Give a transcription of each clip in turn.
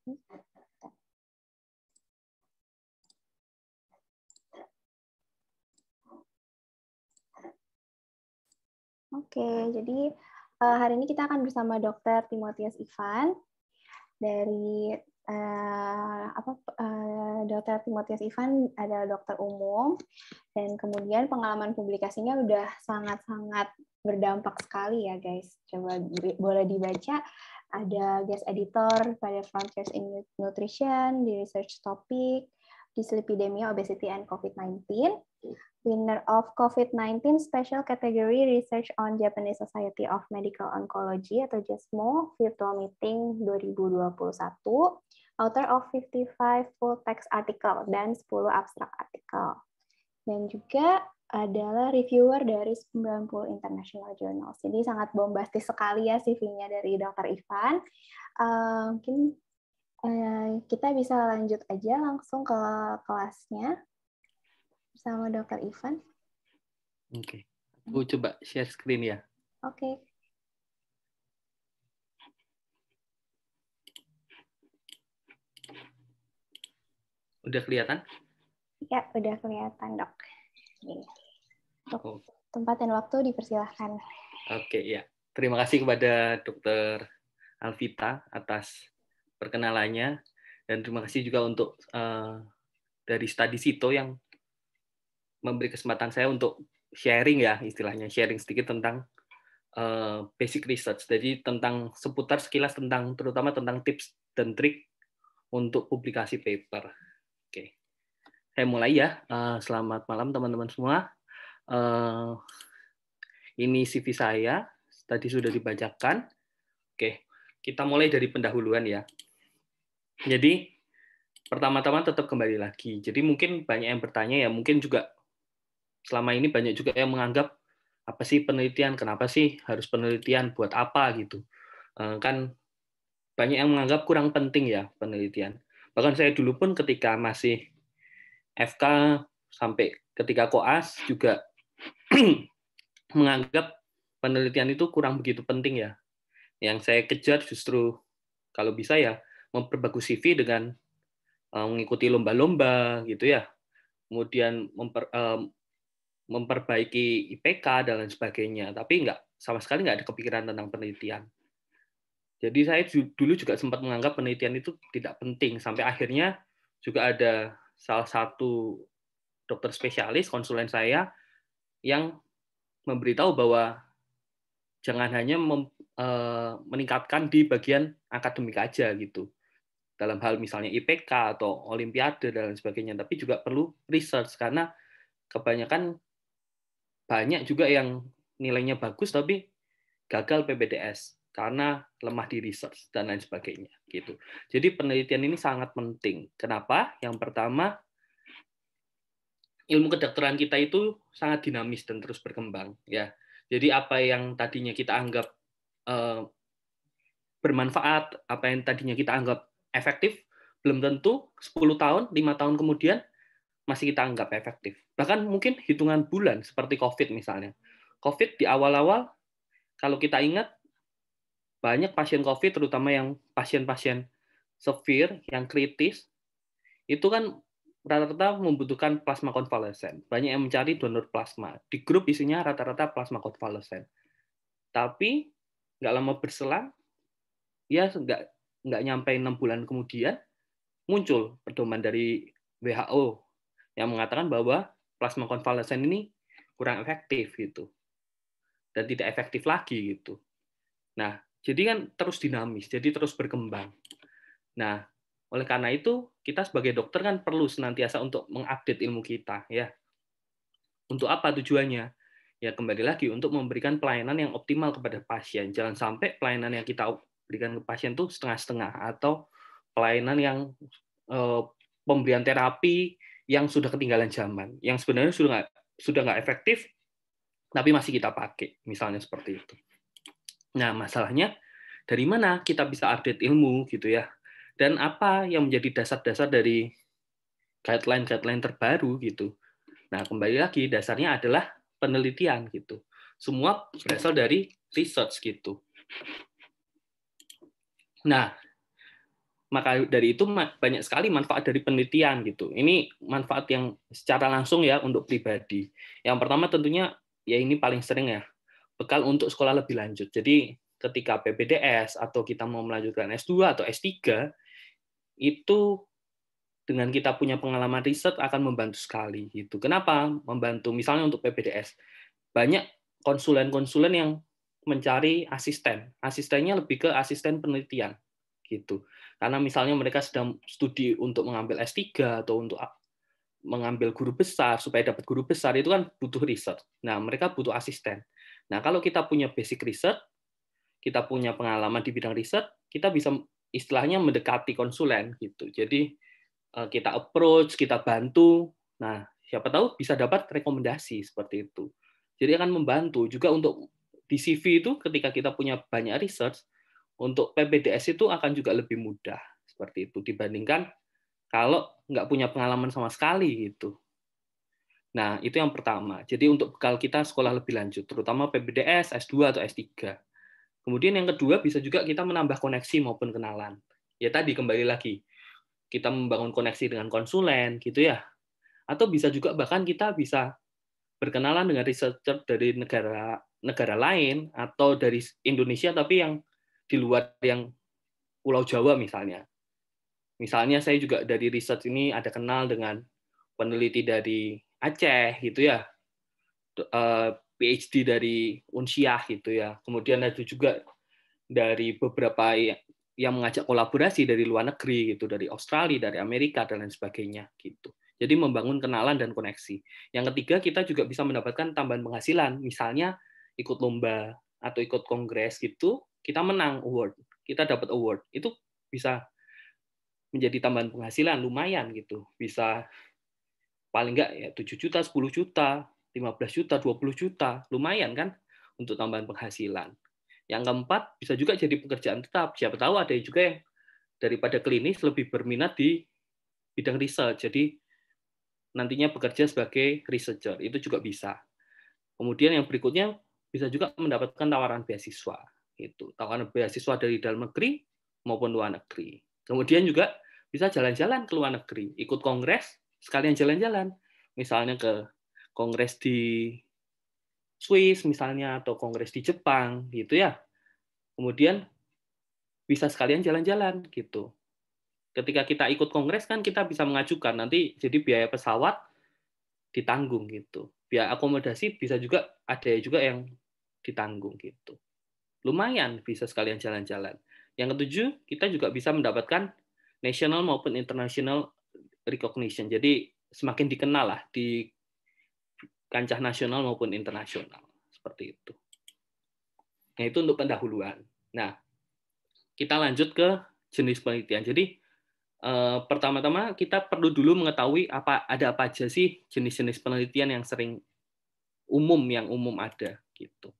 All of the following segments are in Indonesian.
Oke, jadi eh, hari ini kita akan bersama Dokter Timotius Ivan dari uh, apa uh, dokter Timotius Ivan adalah dokter umum dan kemudian pengalaman publikasinya udah sangat-sangat berdampak sekali ya guys. Coba boleh dibaca ada guest editor pada Frontiers in Nutrition, di research topic, di dyslipidemia, obesity, and COVID-19. Winner of COVID-19 Special Category Research on Japanese Society of Medical Oncology atau JASMO e Virtual Meeting 2021. Author of 55 full text article dan 10 abstrak artikel. Dan juga adalah reviewer dari 90 international journals. Jadi sangat bombastis sekali ya CV-nya dari Dr. Ivan. Uh, mungkin uh, kita bisa lanjut aja langsung ke kelasnya bersama Dr. Ivan. Oke, okay. aku coba share screen ya. Oke. Okay. Udah kelihatan? Ya, udah kelihatan, Dok. Ini untuk tempat dan waktu dipersilahkan. Oke, ya. Terima kasih kepada Dokter Alvita atas perkenalannya dan terima kasih juga untuk uh, dari Studi Sito yang memberi kesempatan saya untuk sharing ya istilahnya sharing sedikit tentang uh, basic research jadi tentang seputar sekilas tentang terutama tentang tips dan trik untuk publikasi paper oke okay. saya mulai ya uh, selamat malam teman-teman semua uh, ini CV saya tadi sudah dibacakan. Oke, kita mulai dari pendahuluan ya. Jadi pertama-tama tetap kembali lagi. Jadi mungkin banyak yang bertanya ya, mungkin juga selama ini banyak juga yang menganggap apa sih penelitian, kenapa sih harus penelitian, buat apa gitu. Eh, kan banyak yang menganggap kurang penting ya penelitian. Bahkan saya dulu pun ketika masih FK sampai ketika koas juga menganggap penelitian itu kurang begitu penting ya. Yang saya kejar justru kalau bisa ya memperbagus CV dengan eh, mengikuti lomba-lomba gitu ya. Kemudian memper, eh, memperbaiki IPK dan lain sebagainya. Tapi nggak sama sekali nggak ada kepikiran tentang penelitian. Jadi saya dulu juga sempat menganggap penelitian itu tidak penting sampai akhirnya juga ada salah satu dokter spesialis konsulen saya yang memberitahu bahwa jangan hanya mem, e, meningkatkan di bagian akademik aja gitu dalam hal misalnya IPK atau olimpiade dan sebagainya tapi juga perlu research karena kebanyakan banyak juga yang nilainya bagus tapi gagal PBDS karena lemah di research dan lain sebagainya gitu. Jadi penelitian ini sangat penting. Kenapa? Yang pertama ilmu kedokteran kita itu sangat dinamis dan terus berkembang ya. Jadi apa yang tadinya kita anggap eh, bermanfaat, apa yang tadinya kita anggap efektif, belum tentu 10 tahun, lima tahun kemudian masih kita anggap efektif. Bahkan mungkin hitungan bulan seperti COVID misalnya. COVID di awal-awal kalau kita ingat banyak pasien COVID terutama yang pasien-pasien severe, yang kritis itu kan rata-rata membutuhkan plasma konvalesen. Banyak yang mencari donor plasma. Di grup isinya rata-rata plasma konvalesen. Tapi nggak lama berselang, ya nggak nggak nyampe enam bulan kemudian muncul pedoman dari WHO yang mengatakan bahwa plasma konvalesen ini kurang efektif gitu dan tidak efektif lagi gitu. Nah, jadi kan terus dinamis, jadi terus berkembang. Nah, oleh karena itu, kita sebagai dokter kan perlu senantiasa untuk mengupdate ilmu kita ya. Untuk apa tujuannya? Ya kembali lagi untuk memberikan pelayanan yang optimal kepada pasien. Jangan sampai pelayanan yang kita berikan ke pasien itu setengah-setengah atau pelayanan yang e, pemberian terapi yang sudah ketinggalan zaman, yang sebenarnya sudah nggak sudah nggak efektif, tapi masih kita pakai, misalnya seperti itu. Nah masalahnya dari mana kita bisa update ilmu gitu ya? dan apa yang menjadi dasar-dasar dari guideline-guideline terbaru gitu. Nah, kembali lagi dasarnya adalah penelitian gitu. Semua berasal dari research gitu. Nah, maka dari itu banyak sekali manfaat dari penelitian gitu. Ini manfaat yang secara langsung ya untuk pribadi. Yang pertama tentunya ya ini paling sering ya, bekal untuk sekolah lebih lanjut. Jadi ketika PPDS atau kita mau melanjutkan S2 atau S3, itu dengan kita punya pengalaman riset akan membantu sekali gitu. Kenapa? Membantu misalnya untuk PPDS Banyak konsulen-konsulen yang mencari asisten. Asistennya lebih ke asisten penelitian gitu. Karena misalnya mereka sedang studi untuk mengambil S3 atau untuk mengambil guru besar supaya dapat guru besar itu kan butuh riset. Nah, mereka butuh asisten. Nah, kalau kita punya basic riset, kita punya pengalaman di bidang riset, kita bisa istilahnya mendekati konsulen gitu. Jadi eh, kita approach, kita bantu. Nah, siapa tahu bisa dapat rekomendasi seperti itu. Jadi akan membantu juga untuk di CV itu ketika kita punya banyak research untuk PPDS itu akan juga lebih mudah seperti itu dibandingkan kalau nggak punya pengalaman sama sekali gitu. Nah, itu yang pertama. Jadi untuk bekal kita sekolah lebih lanjut, terutama PBDS S2 atau S3 Kemudian yang kedua bisa juga kita menambah koneksi maupun kenalan. Ya tadi kembali lagi kita membangun koneksi dengan konsulen gitu ya. Atau bisa juga bahkan kita bisa berkenalan dengan researcher dari negara negara lain atau dari Indonesia tapi yang di luar yang Pulau Jawa misalnya. Misalnya saya juga dari riset ini ada kenal dengan peneliti dari Aceh gitu ya. Eh, PhD dari Unsyah gitu ya. Kemudian ada juga dari beberapa ya, yang mengajak kolaborasi dari luar negeri gitu, dari Australia, dari Amerika dan lain sebagainya gitu. Jadi membangun kenalan dan koneksi. Yang ketiga kita juga bisa mendapatkan tambahan penghasilan, misalnya ikut lomba atau ikut kongres gitu, kita menang award, kita dapat award. Itu bisa menjadi tambahan penghasilan lumayan gitu. Bisa paling enggak ya tujuh juta, 10 juta 15 juta, 20 juta, lumayan kan untuk tambahan penghasilan. Yang keempat, bisa juga jadi pekerjaan tetap. Siapa tahu ada juga yang daripada klinis lebih berminat di bidang riset. Jadi nantinya bekerja sebagai researcher, itu juga bisa. Kemudian yang berikutnya bisa juga mendapatkan tawaran beasiswa. Itu tawaran beasiswa dari dalam negeri maupun luar negeri. Kemudian juga bisa jalan-jalan ke luar negeri, ikut kongres, sekalian jalan-jalan. Misalnya ke kongres di Swiss misalnya atau kongres di Jepang gitu ya. Kemudian bisa sekalian jalan-jalan gitu. Ketika kita ikut kongres kan kita bisa mengajukan nanti jadi biaya pesawat ditanggung gitu. Biaya akomodasi bisa juga ada juga yang ditanggung gitu. Lumayan bisa sekalian jalan-jalan. Yang ketujuh, kita juga bisa mendapatkan national maupun international recognition. Jadi semakin dikenal lah di kancah nasional maupun internasional seperti itu. Nah itu untuk pendahuluan. Nah kita lanjut ke jenis penelitian. Jadi eh, pertama-tama kita perlu dulu mengetahui apa ada apa aja sih jenis-jenis penelitian yang sering umum yang umum ada gitu.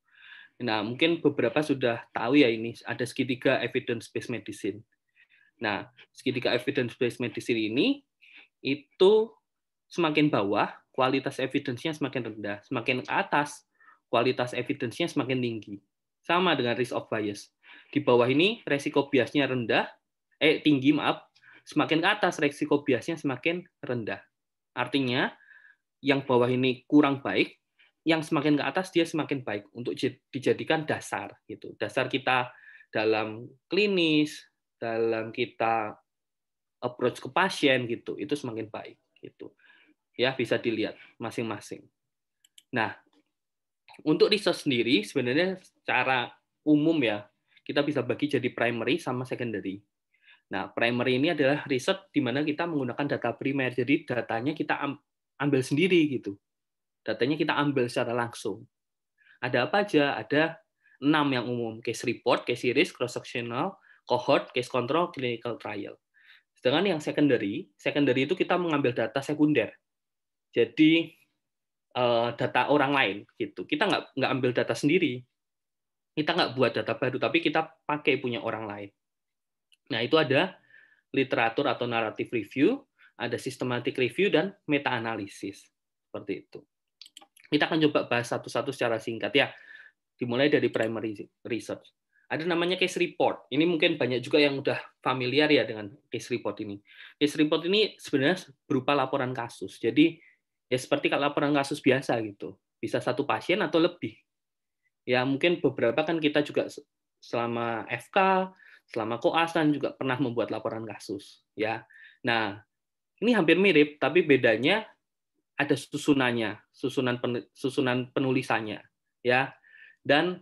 Nah, mungkin beberapa sudah tahu ya ini ada segitiga evidence-based medicine. Nah, segitiga evidence-based medicine ini itu semakin bawah kualitas evidence-nya semakin rendah. Semakin ke atas, kualitas evidence-nya semakin tinggi. Sama dengan risk of bias. Di bawah ini resiko biasnya rendah, eh tinggi maaf, semakin ke atas resiko biasnya semakin rendah. Artinya yang bawah ini kurang baik, yang semakin ke atas dia semakin baik untuk dijadikan dasar gitu. Dasar kita dalam klinis, dalam kita approach ke pasien gitu, itu semakin baik gitu ya bisa dilihat masing-masing. Nah, untuk riset sendiri sebenarnya secara umum ya kita bisa bagi jadi primary sama secondary. Nah, primary ini adalah riset di mana kita menggunakan data primer. Jadi datanya kita ambil sendiri gitu. Datanya kita ambil secara langsung. Ada apa aja? Ada enam yang umum, case report, case series, cross sectional, cohort, case control, clinical trial. Sedangkan yang secondary, secondary itu kita mengambil data sekunder jadi uh, data orang lain gitu kita nggak nggak ambil data sendiri kita nggak buat data baru tapi kita pakai punya orang lain nah itu ada literatur atau naratif review ada systematic review dan meta analisis seperti itu kita akan coba bahas satu-satu secara singkat ya dimulai dari primary research ada namanya case report. Ini mungkin banyak juga yang udah familiar ya dengan case report ini. Case report ini sebenarnya berupa laporan kasus. Jadi ya seperti kalau laporan kasus biasa gitu bisa satu pasien atau lebih ya mungkin beberapa kan kita juga selama FK selama koas kan juga pernah membuat laporan kasus ya nah ini hampir mirip tapi bedanya ada susunannya susunan pen, susunan penulisannya ya dan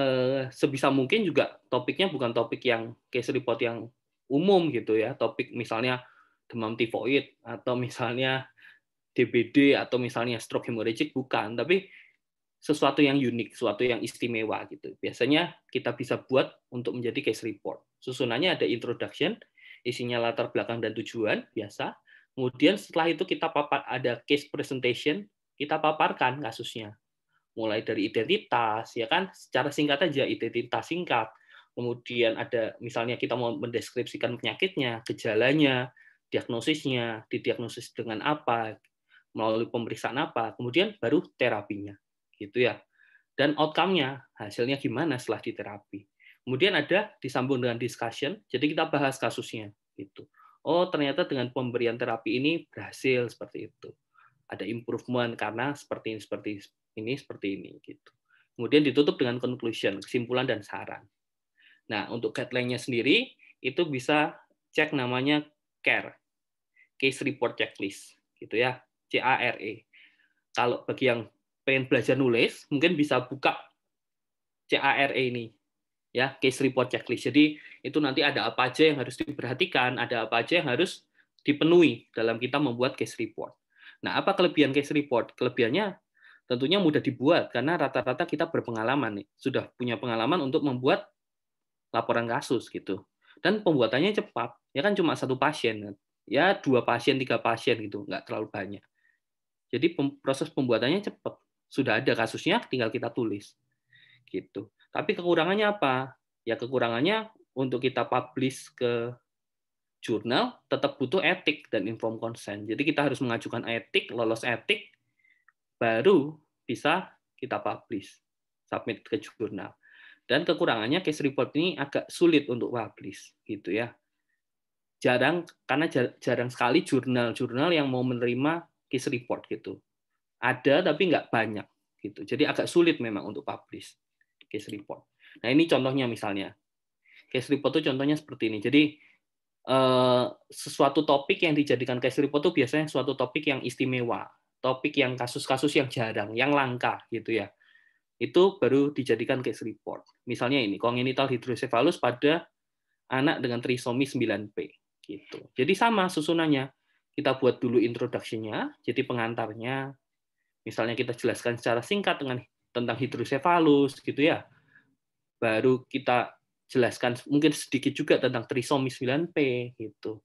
eh, sebisa mungkin juga topiknya bukan topik yang case report yang umum gitu ya topik misalnya demam tifoid atau misalnya DBD atau misalnya stroke hemorrhagic bukan, tapi sesuatu yang unik, sesuatu yang istimewa gitu. Biasanya kita bisa buat untuk menjadi case report. Susunannya ada introduction, isinya latar belakang dan tujuan biasa. Kemudian setelah itu kita papar ada case presentation, kita paparkan kasusnya. Mulai dari identitas ya kan, secara singkat aja identitas singkat. Kemudian ada misalnya kita mau mendeskripsikan penyakitnya, gejalanya, diagnosisnya, didiagnosis dengan apa, melalui pemeriksaan apa, kemudian baru terapinya, gitu ya. Dan outcome-nya, hasilnya gimana setelah diterapi. Kemudian ada disambung dengan discussion, jadi kita bahas kasusnya, gitu. Oh ternyata dengan pemberian terapi ini berhasil seperti itu. Ada improvement karena seperti ini, seperti ini, seperti ini, gitu. Kemudian ditutup dengan conclusion, kesimpulan dan saran. Nah untuk guideline-nya sendiri itu bisa cek namanya CARE, Case Report Checklist, gitu ya C A R E. Kalau bagi yang pengen belajar nulis, mungkin bisa buka C A R E ini ya case report checklist. Jadi itu nanti ada apa aja yang harus diperhatikan, ada apa aja yang harus dipenuhi dalam kita membuat case report. Nah, apa kelebihan case report? Kelebihannya tentunya mudah dibuat karena rata-rata kita berpengalaman nih, sudah punya pengalaman untuk membuat laporan kasus gitu. Dan pembuatannya cepat, ya kan cuma satu pasien, ya dua pasien, tiga pasien gitu, nggak terlalu banyak. Jadi proses pembuatannya cepat. Sudah ada kasusnya, tinggal kita tulis. Gitu. Tapi kekurangannya apa? Ya kekurangannya untuk kita publish ke jurnal tetap butuh etik dan inform consent. Jadi kita harus mengajukan etik, lolos etik, baru bisa kita publish, submit ke jurnal. Dan kekurangannya case report ini agak sulit untuk publish, gitu ya. Jarang karena jarang sekali jurnal-jurnal yang mau menerima case report gitu. Ada tapi nggak banyak gitu. Jadi agak sulit memang untuk publish case report. Nah ini contohnya misalnya case report itu contohnya seperti ini. Jadi eh, sesuatu topik yang dijadikan case report itu biasanya suatu topik yang istimewa, topik yang kasus-kasus yang jarang, yang langka gitu ya. Itu baru dijadikan case report. Misalnya ini kongenital hidrosefalus pada anak dengan trisomi 9p gitu. Jadi sama susunannya kita buat dulu introduction-nya, jadi pengantarnya. Misalnya kita jelaskan secara singkat dengan tentang hidrosefalus gitu ya. Baru kita jelaskan mungkin sedikit juga tentang trisomi 9P gitu.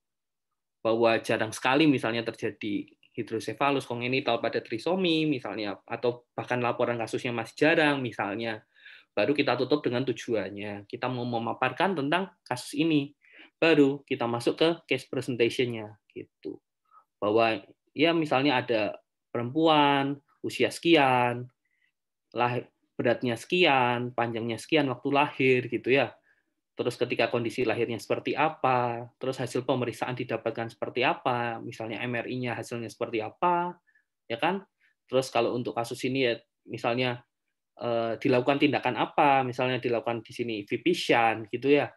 Bahwa jarang sekali misalnya terjadi hidrosefalus kongenital pada trisomi misalnya atau bahkan laporan kasusnya masih jarang misalnya. Baru kita tutup dengan tujuannya. Kita mau memaparkan tentang kasus ini. Baru kita masuk ke case presentation-nya gitu bahwa ya misalnya ada perempuan usia sekian, lahir, beratnya sekian, panjangnya sekian waktu lahir gitu ya. Terus ketika kondisi lahirnya seperti apa, terus hasil pemeriksaan didapatkan seperti apa, misalnya MRI-nya hasilnya seperti apa, ya kan? Terus kalau untuk kasus ini ya misalnya eh, dilakukan tindakan apa, misalnya dilakukan di sini vision gitu ya.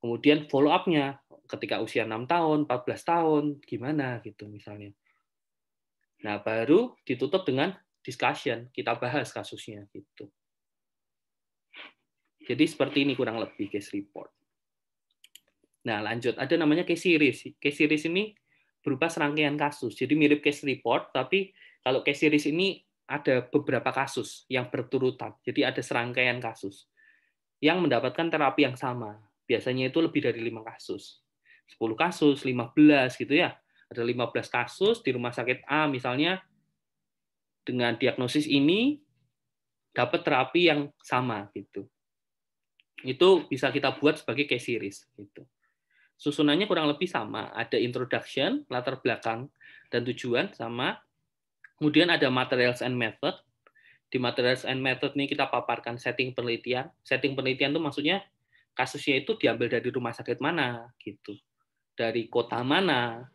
Kemudian follow up-nya, ketika usia 6 tahun, 14 tahun, gimana gitu misalnya. Nah, baru ditutup dengan discussion, kita bahas kasusnya gitu. Jadi seperti ini kurang lebih case report. Nah, lanjut ada namanya case series. Case series ini berupa serangkaian kasus. Jadi mirip case report, tapi kalau case series ini ada beberapa kasus yang berturutan. Jadi ada serangkaian kasus yang mendapatkan terapi yang sama. Biasanya itu lebih dari lima kasus. 10 kasus, 15 gitu ya. Ada 15 kasus di rumah sakit A misalnya dengan diagnosis ini dapat terapi yang sama gitu. Itu bisa kita buat sebagai case series gitu. Susunannya kurang lebih sama, ada introduction, latar belakang dan tujuan sama. Kemudian ada materials and method. Di materials and method ini kita paparkan setting penelitian. Setting penelitian itu maksudnya kasusnya itu diambil dari rumah sakit mana gitu dari kota mana,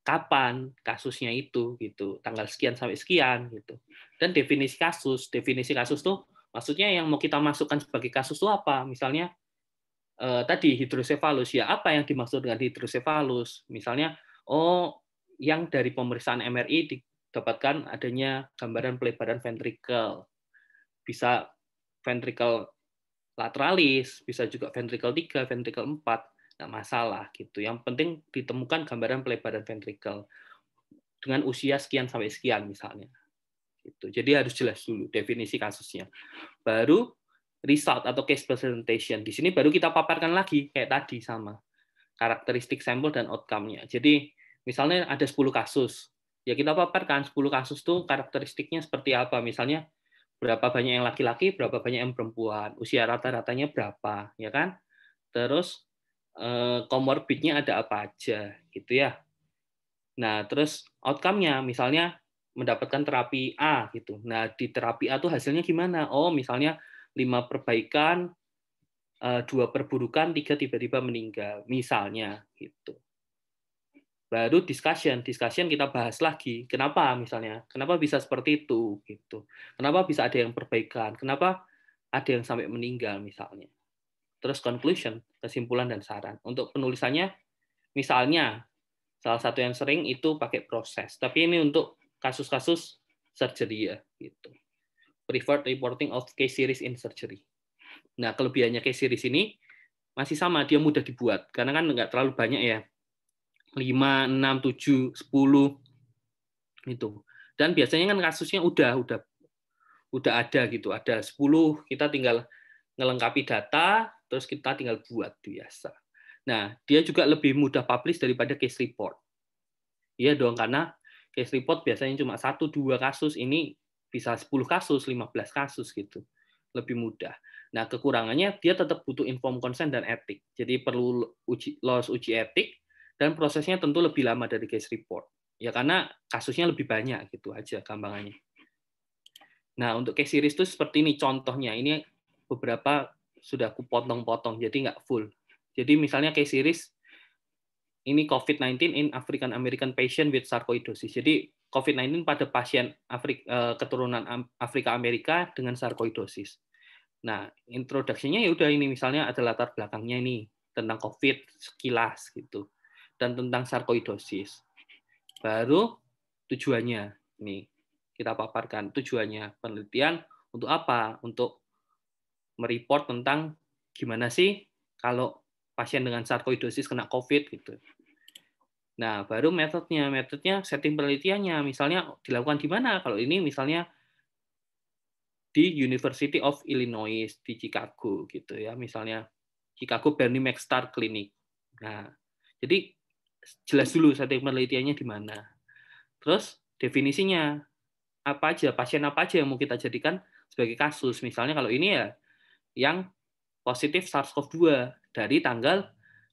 kapan kasusnya itu gitu, tanggal sekian sampai sekian gitu. Dan definisi kasus, definisi kasus tuh maksudnya yang mau kita masukkan sebagai kasus itu apa? Misalnya eh, tadi hidrosefalus ya apa yang dimaksud dengan hidrosefalus? Misalnya oh yang dari pemeriksaan MRI didapatkan adanya gambaran pelebaran ventrikel. Bisa ventrikel lateralis, bisa juga ventrikel 3, ventrikel 4 nggak masalah gitu. Yang penting ditemukan gambaran pelebaran ventrikel dengan usia sekian sampai sekian misalnya. Gitu. Jadi harus jelas dulu definisi kasusnya. Baru result atau case presentation. Di sini baru kita paparkan lagi kayak tadi sama karakteristik sampel dan outcome-nya. Jadi misalnya ada 10 kasus. Ya kita paparkan 10 kasus tuh karakteristiknya seperti apa. Misalnya berapa banyak yang laki-laki, berapa banyak yang perempuan, usia rata-ratanya berapa, ya kan? Terus komorbidnya eh, ada apa aja gitu ya. Nah, terus outcome-nya misalnya mendapatkan terapi A gitu. Nah, di terapi A tuh hasilnya gimana? Oh, misalnya lima perbaikan, eh, dua perburukan, tiga tiba-tiba meninggal, misalnya gitu. Baru discussion, discussion kita bahas lagi. Kenapa misalnya? Kenapa bisa seperti itu gitu? Kenapa bisa ada yang perbaikan? Kenapa ada yang sampai meninggal misalnya? terus conclusion, kesimpulan dan saran. Untuk penulisannya, misalnya salah satu yang sering itu pakai proses, tapi ini untuk kasus-kasus surgery ya, gitu. Preferred reporting of case series in surgery. Nah, kelebihannya case series ini masih sama, dia mudah dibuat karena kan nggak terlalu banyak ya. 5, 6, 7, 10 itu. Dan biasanya kan kasusnya udah udah udah ada gitu, ada 10, kita tinggal ngelengkapi data, Terus kita tinggal buat biasa. Nah, dia juga lebih mudah publish daripada case report. Iya dong, karena case report biasanya cuma satu dua kasus, ini bisa 10 kasus, 15 kasus gitu. Lebih mudah. Nah, kekurangannya dia tetap butuh inform consent dan etik. Jadi perlu uji, lolos uji etik dan prosesnya tentu lebih lama dari case report. Ya karena kasusnya lebih banyak gitu aja gampangannya. Nah, untuk case series itu seperti ini contohnya. Ini beberapa sudah aku potong-potong, jadi nggak full. Jadi misalnya kayak series ini COVID-19 in African American patient with sarcoidosis. Jadi COVID-19 pada pasien Afrika, eh, keturunan Afrika Amerika dengan sarcoidosis Nah, introduksinya ya udah ini misalnya ada latar belakangnya ini tentang COVID sekilas gitu dan tentang sarcoidosis Baru tujuannya nih kita paparkan tujuannya penelitian untuk apa? Untuk mereport tentang gimana sih kalau pasien dengan sarkoidosis kena COVID gitu. Nah, baru metodenya, metodenya setting penelitiannya, misalnya dilakukan di mana? Kalau ini misalnya di University of Illinois di Chicago gitu ya, misalnya Chicago Bernie Mac Star Clinic. Nah, jadi jelas dulu setting penelitiannya di mana. Terus definisinya apa aja, pasien apa aja yang mau kita jadikan sebagai kasus. Misalnya kalau ini ya yang positif SARS-CoV-2 dari tanggal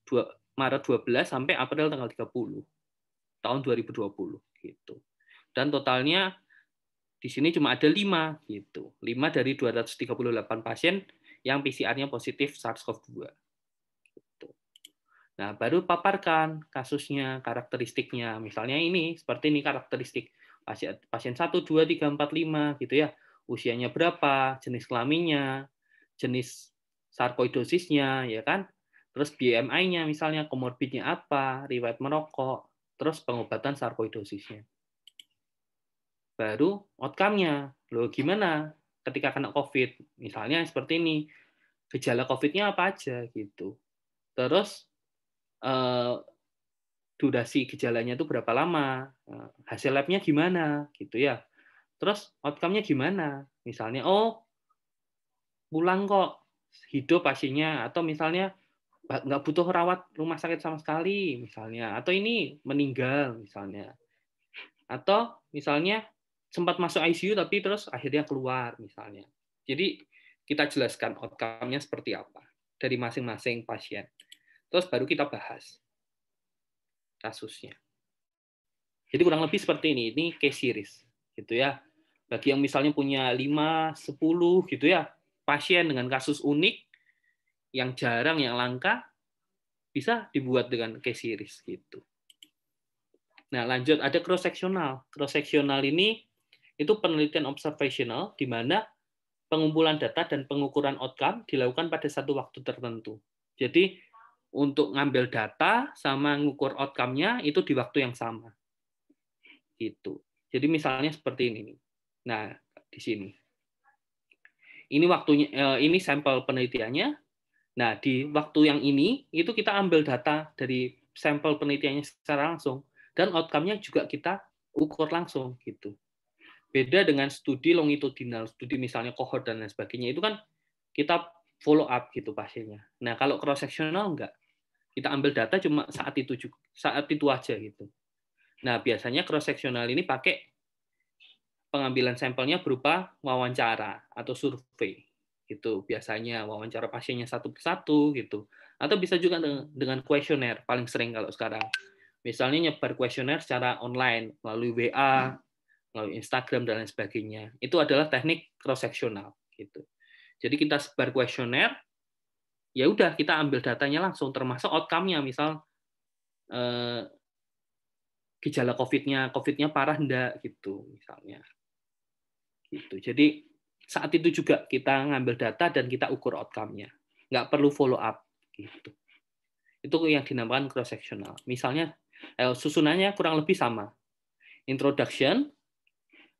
2, Maret 12 sampai April tanggal 30 tahun 2020 gitu. Dan totalnya di sini cuma ada 5 gitu. 5 dari 238 pasien yang PCR-nya positif SARS-CoV-2. Gitu. Nah, baru paparkan kasusnya, karakteristiknya. Misalnya ini, seperti ini karakteristik pasien pasien 1 2 3 4 5 gitu ya. Usianya berapa, jenis kelaminnya, jenis sarkoidosisnya ya kan terus BMI-nya misalnya komorbidnya apa riwayat merokok terus pengobatan sarkoidosisnya baru outcome-nya lo gimana ketika kena covid misalnya seperti ini gejala covid-nya apa aja gitu terus eh, durasi gejalanya itu berapa lama eh, hasil labnya gimana gitu ya terus outcome-nya gimana misalnya oh pulang kok hidup pasiennya atau misalnya nggak butuh rawat rumah sakit sama sekali misalnya atau ini meninggal misalnya atau misalnya sempat masuk ICU tapi terus akhirnya keluar misalnya jadi kita jelaskan outcome-nya seperti apa dari masing-masing pasien terus baru kita bahas kasusnya jadi kurang lebih seperti ini ini case series gitu ya bagi yang misalnya punya 5, 10 gitu ya pasien dengan kasus unik yang jarang, yang langka, bisa dibuat dengan case series gitu. Nah, lanjut ada cross sectional. Cross sectional ini itu penelitian observational di mana pengumpulan data dan pengukuran outcome dilakukan pada satu waktu tertentu. Jadi untuk ngambil data sama ngukur outcome-nya itu di waktu yang sama. Gitu. Jadi misalnya seperti ini. Nah, di sini ini waktunya eh, ini sampel penelitiannya. Nah, di waktu yang ini itu kita ambil data dari sampel penelitiannya secara langsung dan outcome-nya juga kita ukur langsung gitu. Beda dengan studi longitudinal, studi misalnya cohort dan lain sebagainya itu kan kita follow up gitu pasiennya. Nah, kalau cross sectional enggak. Kita ambil data cuma saat itu juga, saat itu aja gitu. Nah, biasanya cross sectional ini pakai pengambilan sampelnya berupa wawancara atau survei gitu biasanya wawancara pasiennya satu persatu gitu atau bisa juga dengan kuesioner paling sering kalau sekarang misalnya nyebar kuesioner secara online melalui WA melalui Instagram dan lain sebagainya itu adalah teknik cross sectional gitu jadi kita sebar kuesioner ya udah kita ambil datanya langsung termasuk outcome-nya misal eh, gejala COVID-nya COVID-nya parah enggak gitu misalnya Gitu. Jadi saat itu juga kita ngambil data dan kita ukur outcome-nya. Nggak perlu follow up. Gitu. Itu yang dinamakan cross-sectional. Misalnya eh, susunannya kurang lebih sama. Introduction,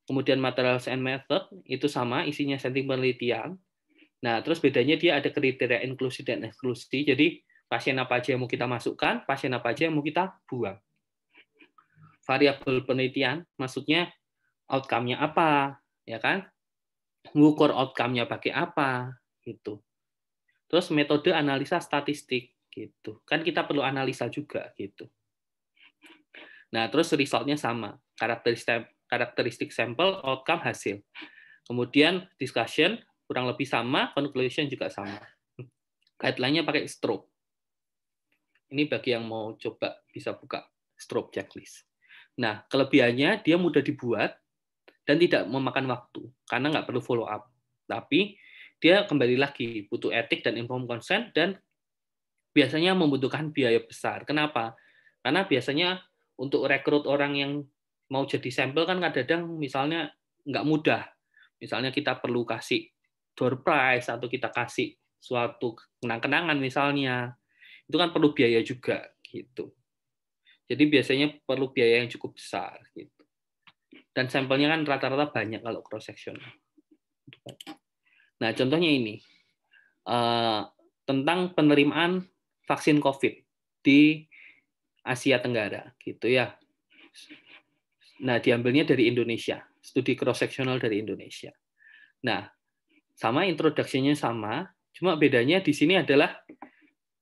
kemudian materials and method, itu sama, isinya setting penelitian. Nah, terus bedanya dia ada kriteria inklusi dan eksklusi. Jadi, pasien apa aja yang mau kita masukkan, pasien apa aja yang mau kita buang. Variabel penelitian, maksudnya outcome-nya apa, ya kan? Ngukur outcome-nya pakai apa gitu. Terus metode analisa statistik gitu. Kan kita perlu analisa juga gitu. Nah, terus resultnya sama. Karakteristik karakteristik sampel, outcome, hasil. Kemudian discussion kurang lebih sama, conclusion juga sama. Guideline-nya pakai stroke. Ini bagi yang mau coba bisa buka stroke checklist. Nah, kelebihannya dia mudah dibuat, dan tidak memakan waktu karena nggak perlu follow up. Tapi dia kembali lagi butuh etik dan inform consent dan biasanya membutuhkan biaya besar. Kenapa? Karena biasanya untuk rekrut orang yang mau jadi sampel kan kadang-kadang misalnya nggak mudah. Misalnya kita perlu kasih door prize atau kita kasih suatu kenang-kenangan misalnya. Itu kan perlu biaya juga gitu. Jadi biasanya perlu biaya yang cukup besar gitu. Dan sampelnya kan rata-rata banyak kalau cross section. Nah, contohnya ini eh, tentang penerimaan vaksin COVID di Asia Tenggara, gitu ya. Nah, diambilnya dari Indonesia, studi cross sectional dari Indonesia. Nah, sama introduksinya sama, cuma bedanya di sini adalah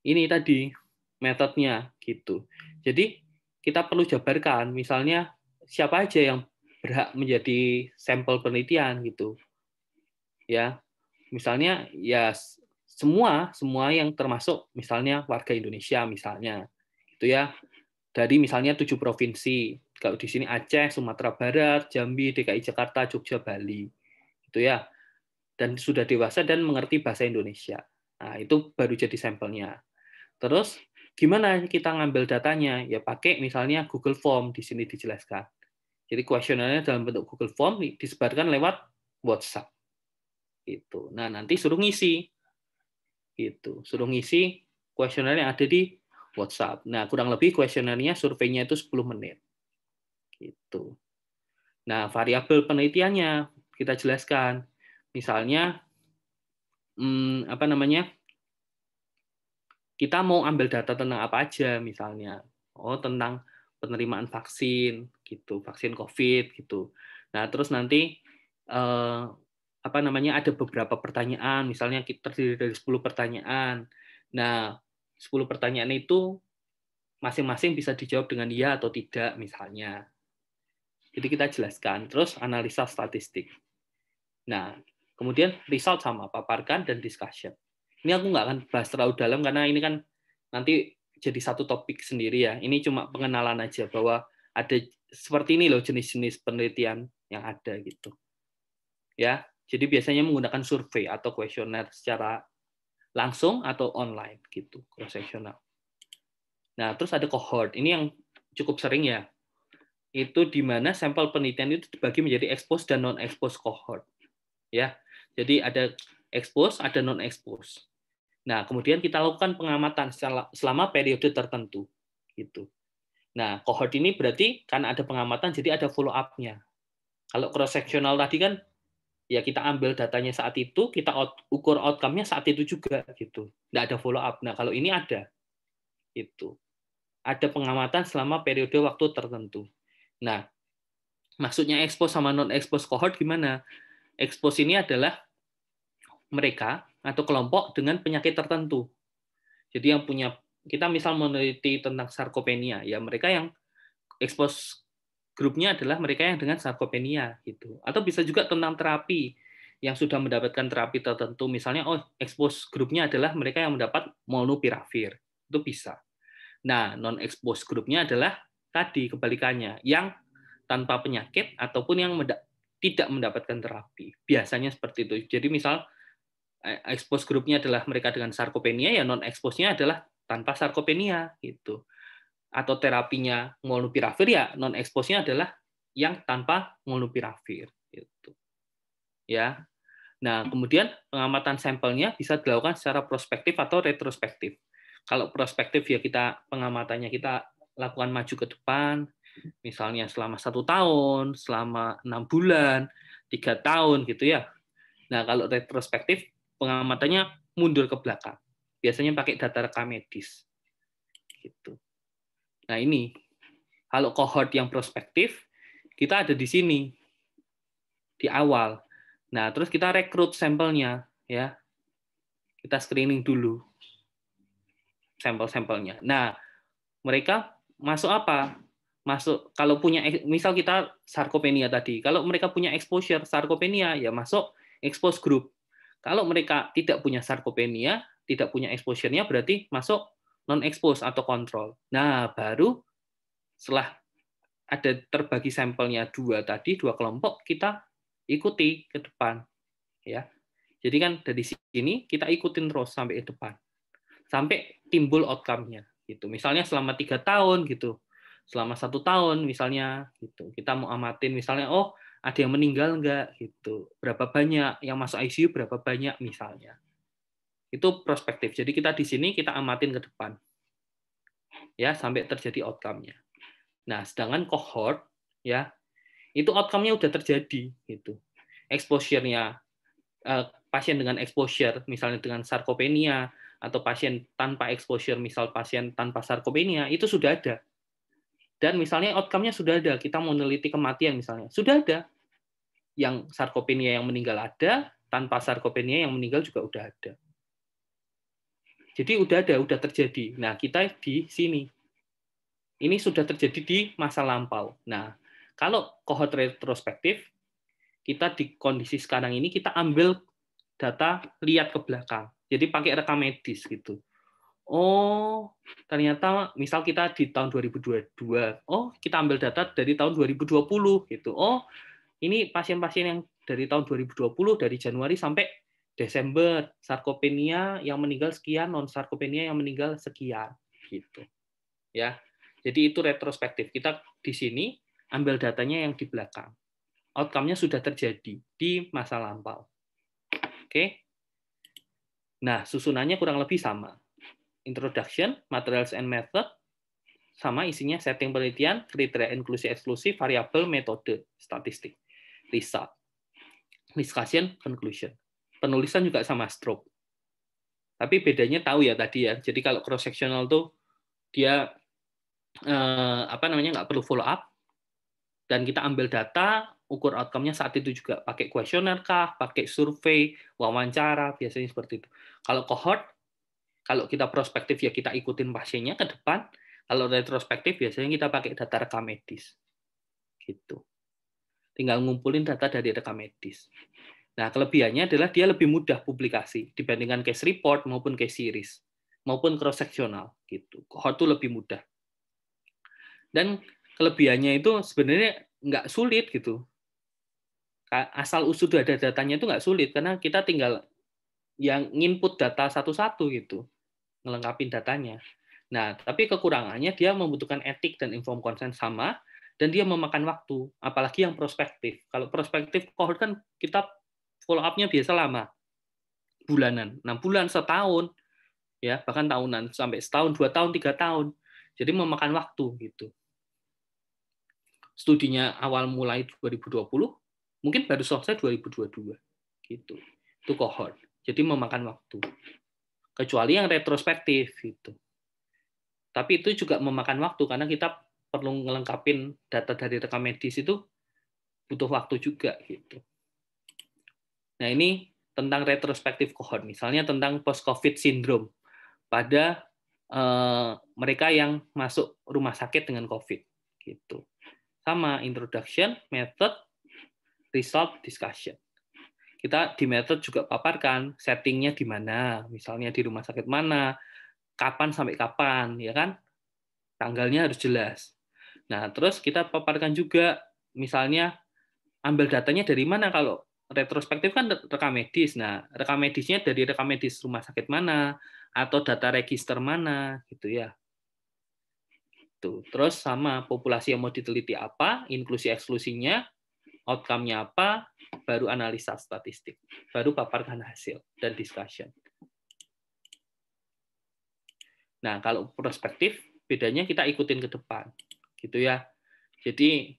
ini tadi metodenya gitu. Jadi kita perlu jabarkan, misalnya siapa aja yang berhak menjadi sampel penelitian gitu. Ya. Misalnya ya semua semua yang termasuk misalnya warga Indonesia misalnya itu ya. Dari misalnya tujuh provinsi. Kalau di sini Aceh, Sumatera Barat, Jambi, DKI Jakarta, Jogja, Bali. itu ya. Dan sudah dewasa dan mengerti bahasa Indonesia. Nah, itu baru jadi sampelnya. Terus gimana kita ngambil datanya? Ya pakai misalnya Google Form di sini dijelaskan. Jadi kuesionernya dalam bentuk Google Form disebarkan lewat WhatsApp. Gitu. Nah, nanti suruh ngisi. Gitu. Suruh ngisi kuesioner yang ada di WhatsApp. Nah, kurang lebih kuesionernya surveinya itu 10 menit. Gitu. Nah, variabel penelitiannya kita jelaskan. Misalnya hmm, apa namanya? Kita mau ambil data tentang apa aja misalnya. Oh, tentang penerimaan vaksin, gitu vaksin covid gitu nah terus nanti eh, apa namanya ada beberapa pertanyaan misalnya kita terdiri dari 10 pertanyaan nah 10 pertanyaan itu masing-masing bisa dijawab dengan iya atau tidak misalnya jadi kita jelaskan terus analisa statistik nah kemudian result sama paparkan dan discussion ini aku nggak akan bahas terlalu dalam karena ini kan nanti jadi satu topik sendiri ya. Ini cuma pengenalan aja bahwa ada seperti ini loh jenis-jenis penelitian yang ada gitu. Ya, jadi biasanya menggunakan survei atau kuesioner secara langsung atau online gitu, cross Nah, terus ada cohort. Ini yang cukup sering ya. Itu di mana sampel penelitian itu dibagi menjadi expose dan non expose cohort. Ya. Jadi ada expose, ada non expose. Nah, kemudian kita lakukan pengamatan selama periode tertentu gitu. Nah, cohort ini berarti kan ada pengamatan, jadi ada follow up-nya. Kalau cross sectional tadi kan ya kita ambil datanya saat itu, kita out, ukur outcome-nya saat itu juga gitu. Nggak ada follow up. Nah, kalau ini ada. Itu. Ada pengamatan selama periode waktu tertentu. Nah, maksudnya expose sama non expose cohort gimana? Expose ini adalah mereka atau kelompok dengan penyakit tertentu. Jadi yang punya kita misal meneliti tentang sarkopenia, ya mereka yang expose grupnya adalah mereka yang dengan sarkopenia gitu. Atau bisa juga tentang terapi yang sudah mendapatkan terapi tertentu, misalnya oh expose grupnya adalah mereka yang mendapat molnupiravir. Itu bisa. Nah, non expose grupnya adalah tadi kebalikannya, yang tanpa penyakit ataupun yang meda- tidak mendapatkan terapi. Biasanya seperti itu. Jadi misal e-, expose grupnya adalah mereka dengan sarkopenia, ya non expose-nya adalah tanpa sarkopenia gitu. Atau terapinya molnupiravir ya non eksposnya adalah yang tanpa molnupiravir gitu. Ya. Nah, kemudian pengamatan sampelnya bisa dilakukan secara prospektif atau retrospektif. Kalau prospektif ya kita pengamatannya kita lakukan maju ke depan, misalnya selama satu tahun, selama enam bulan, tiga tahun gitu ya. Nah kalau retrospektif pengamatannya mundur ke belakang. Biasanya pakai data rekam medis. Gitu. Nah, ini kalau cohort yang prospektif, kita ada di sini di awal. Nah, terus kita rekrut sampelnya ya. Kita screening dulu sampel-sampelnya. Nah, mereka masuk apa? Masuk kalau punya misal kita sarkopenia tadi. Kalau mereka punya exposure sarkopenia ya masuk expose group. Kalau mereka tidak punya sarkopenia, tidak punya exposure-nya berarti masuk non-expose atau kontrol. Nah, baru setelah ada terbagi sampelnya dua tadi, dua kelompok, kita ikuti ke depan. ya. Jadi kan dari sini kita ikutin terus sampai ke depan. Sampai timbul outcome-nya. Gitu. Misalnya selama tiga tahun, gitu. selama satu tahun, misalnya gitu. kita mau amatin, misalnya, oh ada yang meninggal enggak gitu. berapa banyak, yang masuk ICU berapa banyak, misalnya itu prospektif. Jadi kita di sini kita amatin ke depan. Ya, sampai terjadi outcome-nya. Nah, sedangkan cohort ya, itu outcome-nya udah terjadi gitu. Exposure-nya eh, pasien dengan exposure misalnya dengan sarkopenia atau pasien tanpa exposure misal pasien tanpa sarkopenia itu sudah ada. Dan misalnya outcome-nya sudah ada, kita mau meneliti kematian misalnya. Sudah ada. Yang sarkopenia yang meninggal ada, tanpa sarkopenia yang meninggal juga sudah ada. Jadi udah ada, udah terjadi. Nah, kita di sini. Ini sudah terjadi di masa lampau. Nah, kalau kohort retrospektif, kita di kondisi sekarang ini kita ambil data lihat ke belakang. Jadi pakai rekam medis gitu. Oh, ternyata misal kita di tahun 2022. Oh, kita ambil data dari tahun 2020 gitu. Oh, ini pasien-pasien yang dari tahun 2020 dari Januari sampai Desember sarkopenia yang meninggal sekian, non sarkopenia yang meninggal sekian gitu. Ya. Jadi itu retrospektif. Kita di sini ambil datanya yang di belakang. Outcome-nya sudah terjadi di masa lampau. Oke. Nah, susunannya kurang lebih sama. Introduction, materials and method, sama isinya setting penelitian, kriteria inklusi eksklusi, variabel, metode, statistik, result, discussion, conclusion penulisan juga sama stroke. Tapi bedanya tahu ya tadi ya. Jadi kalau cross sectional tuh dia eh, apa namanya nggak perlu follow up dan kita ambil data ukur outcome-nya saat itu juga pakai kuesioner kah, pakai survei, wawancara, biasanya seperti itu. Kalau cohort, kalau kita prospektif ya kita ikutin pasiennya ke depan, kalau retrospektif biasanya kita pakai data rekam medis. Gitu. Tinggal ngumpulin data dari rekam medis. Nah, kelebihannya adalah dia lebih mudah publikasi dibandingkan case report maupun case series maupun cross sectional gitu. cohort itu lebih mudah. Dan kelebihannya itu sebenarnya nggak sulit gitu. Asal usul ada datanya itu nggak sulit karena kita tinggal yang input data satu-satu gitu, melengkapi datanya. Nah, tapi kekurangannya dia membutuhkan etik dan inform konsen sama dan dia memakan waktu, apalagi yang prospektif. Kalau prospektif cohort kan kita follow up-nya biasa lama. Bulanan, enam bulan, setahun, ya bahkan tahunan sampai setahun, dua tahun, tiga tahun. Jadi memakan waktu gitu. Studinya awal mulai 2020, mungkin baru selesai 2022 gitu. Itu cohort. Jadi memakan waktu. Kecuali yang retrospektif gitu. Tapi itu juga memakan waktu karena kita perlu ngelengkapin data dari rekam medis itu butuh waktu juga gitu. Nah, ini tentang retrospektif cohort misalnya tentang post-COVID syndrome pada eh, mereka yang masuk rumah sakit dengan COVID. Gitu. Sama, introduction, method, result, discussion. Kita di method juga paparkan settingnya di mana, misalnya di rumah sakit mana, kapan sampai kapan, ya kan? Tanggalnya harus jelas. Nah, terus kita paparkan juga, misalnya ambil datanya dari mana kalau retrospektif kan rekam medis. Nah, rekam medisnya dari rekam medis rumah sakit mana atau data register mana gitu ya. Tuh. Gitu. Terus sama populasi yang mau diteliti apa, inklusi eksklusinya, outcome-nya apa, baru analisa statistik, baru paparkan hasil dan discussion. Nah, kalau prospektif bedanya kita ikutin ke depan. Gitu ya. Jadi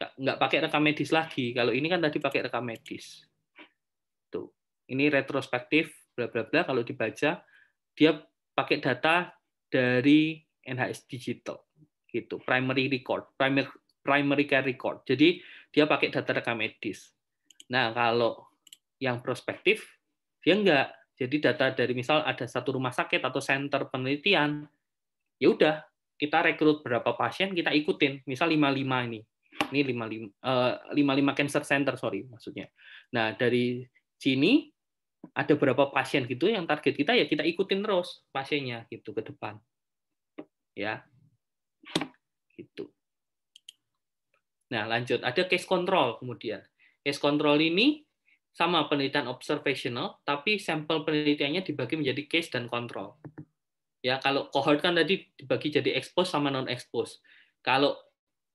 nggak pakai rekam medis lagi. Kalau ini kan tadi pakai rekam medis. Tuh. Ini retrospektif bla bla bla kalau dibaca dia pakai data dari NHS Digital gitu, primary record, primary primary care record. Jadi dia pakai data rekam medis. Nah, kalau yang prospektif dia enggak. Jadi data dari misal ada satu rumah sakit atau center penelitian, ya udah kita rekrut berapa pasien kita ikutin misal 55 ini ini 55 uh, 55 cancer center sorry maksudnya. Nah, dari sini ada berapa pasien gitu yang target kita ya kita ikutin terus pasiennya gitu ke depan. Ya. Gitu. Nah, lanjut ada case control kemudian. Case control ini sama penelitian observational tapi sampel penelitiannya dibagi menjadi case dan control. Ya, kalau cohort kan tadi dibagi jadi expose sama non expose. Kalau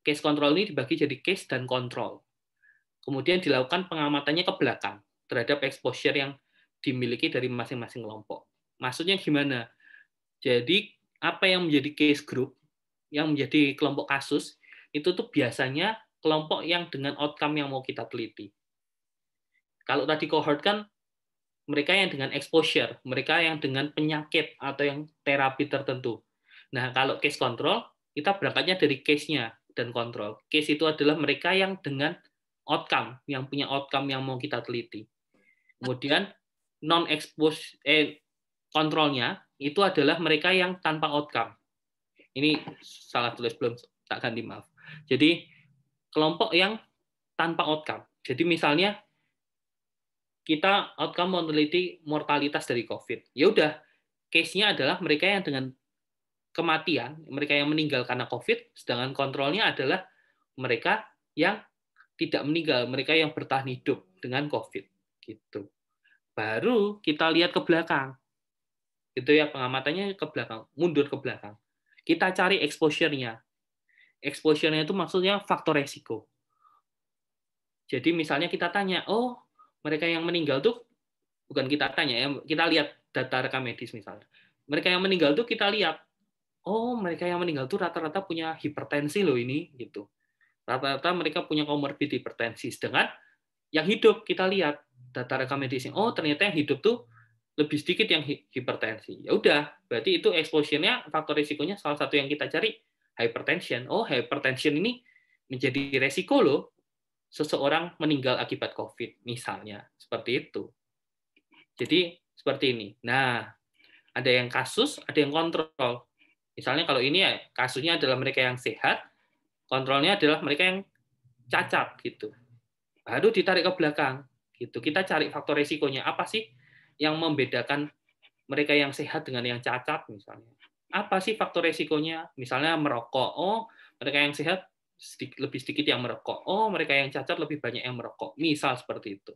Case control ini dibagi jadi case dan control. Kemudian dilakukan pengamatannya ke belakang terhadap exposure yang dimiliki dari masing-masing kelompok. Maksudnya gimana? Jadi apa yang menjadi case group, yang menjadi kelompok kasus, itu tuh biasanya kelompok yang dengan outcome yang mau kita teliti. Kalau tadi cohort kan mereka yang dengan exposure, mereka yang dengan penyakit atau yang terapi tertentu. Nah, kalau case control, kita berangkatnya dari case-nya dan kontrol. Case itu adalah mereka yang dengan outcome, yang punya outcome yang mau kita teliti. Kemudian non expose eh kontrolnya itu adalah mereka yang tanpa outcome. Ini salah tulis belum tak ganti maaf. Jadi kelompok yang tanpa outcome. Jadi misalnya kita outcome meneliti mortalitas dari COVID. Ya udah, case-nya adalah mereka yang dengan kematian, mereka yang meninggal karena COVID, sedangkan kontrolnya adalah mereka yang tidak meninggal, mereka yang bertahan hidup dengan COVID. Gitu. Baru kita lihat ke belakang. Itu ya pengamatannya ke belakang, mundur ke belakang. Kita cari exposure-nya. Exposure-nya itu maksudnya faktor resiko. Jadi misalnya kita tanya, oh mereka yang meninggal tuh bukan kita tanya ya, kita lihat data rekam medis misalnya. Mereka yang meninggal tuh kita lihat oh mereka yang meninggal tuh rata-rata punya hipertensi loh ini gitu. Rata-rata mereka punya komorbid hipertensi. Sedangkan yang hidup kita lihat data rekam medisnya. oh ternyata yang hidup tuh lebih sedikit yang hipertensi. Ya udah, berarti itu exposure-nya faktor risikonya salah satu yang kita cari hypertension. Oh, hypertension ini menjadi resiko loh seseorang meninggal akibat COVID misalnya, seperti itu. Jadi seperti ini. Nah, ada yang kasus, ada yang kontrol. Misalnya kalau ini ya kasusnya adalah mereka yang sehat, kontrolnya adalah mereka yang cacat gitu. Baru ditarik ke belakang gitu. Kita cari faktor resikonya apa sih yang membedakan mereka yang sehat dengan yang cacat misalnya. Apa sih faktor resikonya? Misalnya merokok. Oh, mereka yang sehat sedikit, lebih sedikit yang merokok. Oh, mereka yang cacat lebih banyak yang merokok. Misal seperti itu.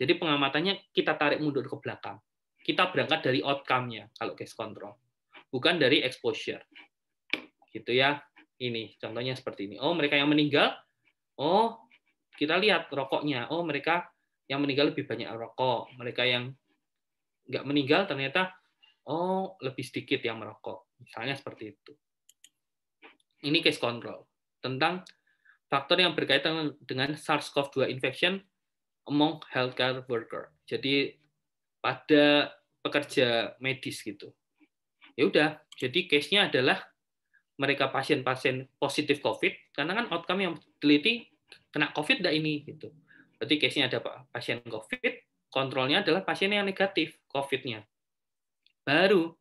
Jadi pengamatannya kita tarik mundur ke belakang. Kita berangkat dari outcome-nya kalau case control bukan dari exposure. Gitu ya. Ini contohnya seperti ini. Oh, mereka yang meninggal, oh, kita lihat rokoknya. Oh, mereka yang meninggal lebih banyak rokok. Mereka yang nggak meninggal ternyata oh, lebih sedikit yang merokok. Misalnya seperti itu. Ini case control tentang faktor yang berkaitan dengan SARS-CoV-2 infection among healthcare worker. Jadi pada pekerja medis gitu. Ya udah, jadi case-nya adalah mereka pasien-pasien positif COVID, karena kan outcome yang teliti kena COVID dah ini gitu. Berarti case-nya ada pasien COVID, kontrolnya adalah pasien yang negatif COVID-nya. Baru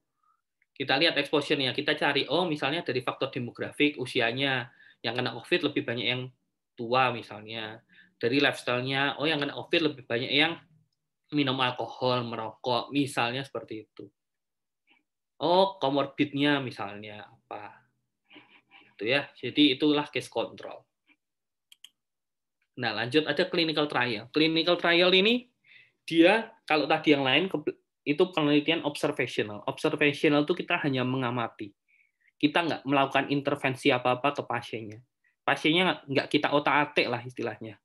kita lihat exposure-nya, kita cari oh misalnya dari faktor demografik, usianya yang kena COVID lebih banyak yang tua misalnya. Dari lifestyle-nya, oh yang kena COVID lebih banyak yang minum alkohol, merokok, misalnya seperti itu oh komorbidnya misalnya apa itu ya jadi itulah case control nah lanjut ada clinical trial clinical trial ini dia kalau tadi yang lain itu penelitian observational observational itu kita hanya mengamati kita nggak melakukan intervensi apa-apa ke pasiennya pasiennya nggak kita otak-atik lah istilahnya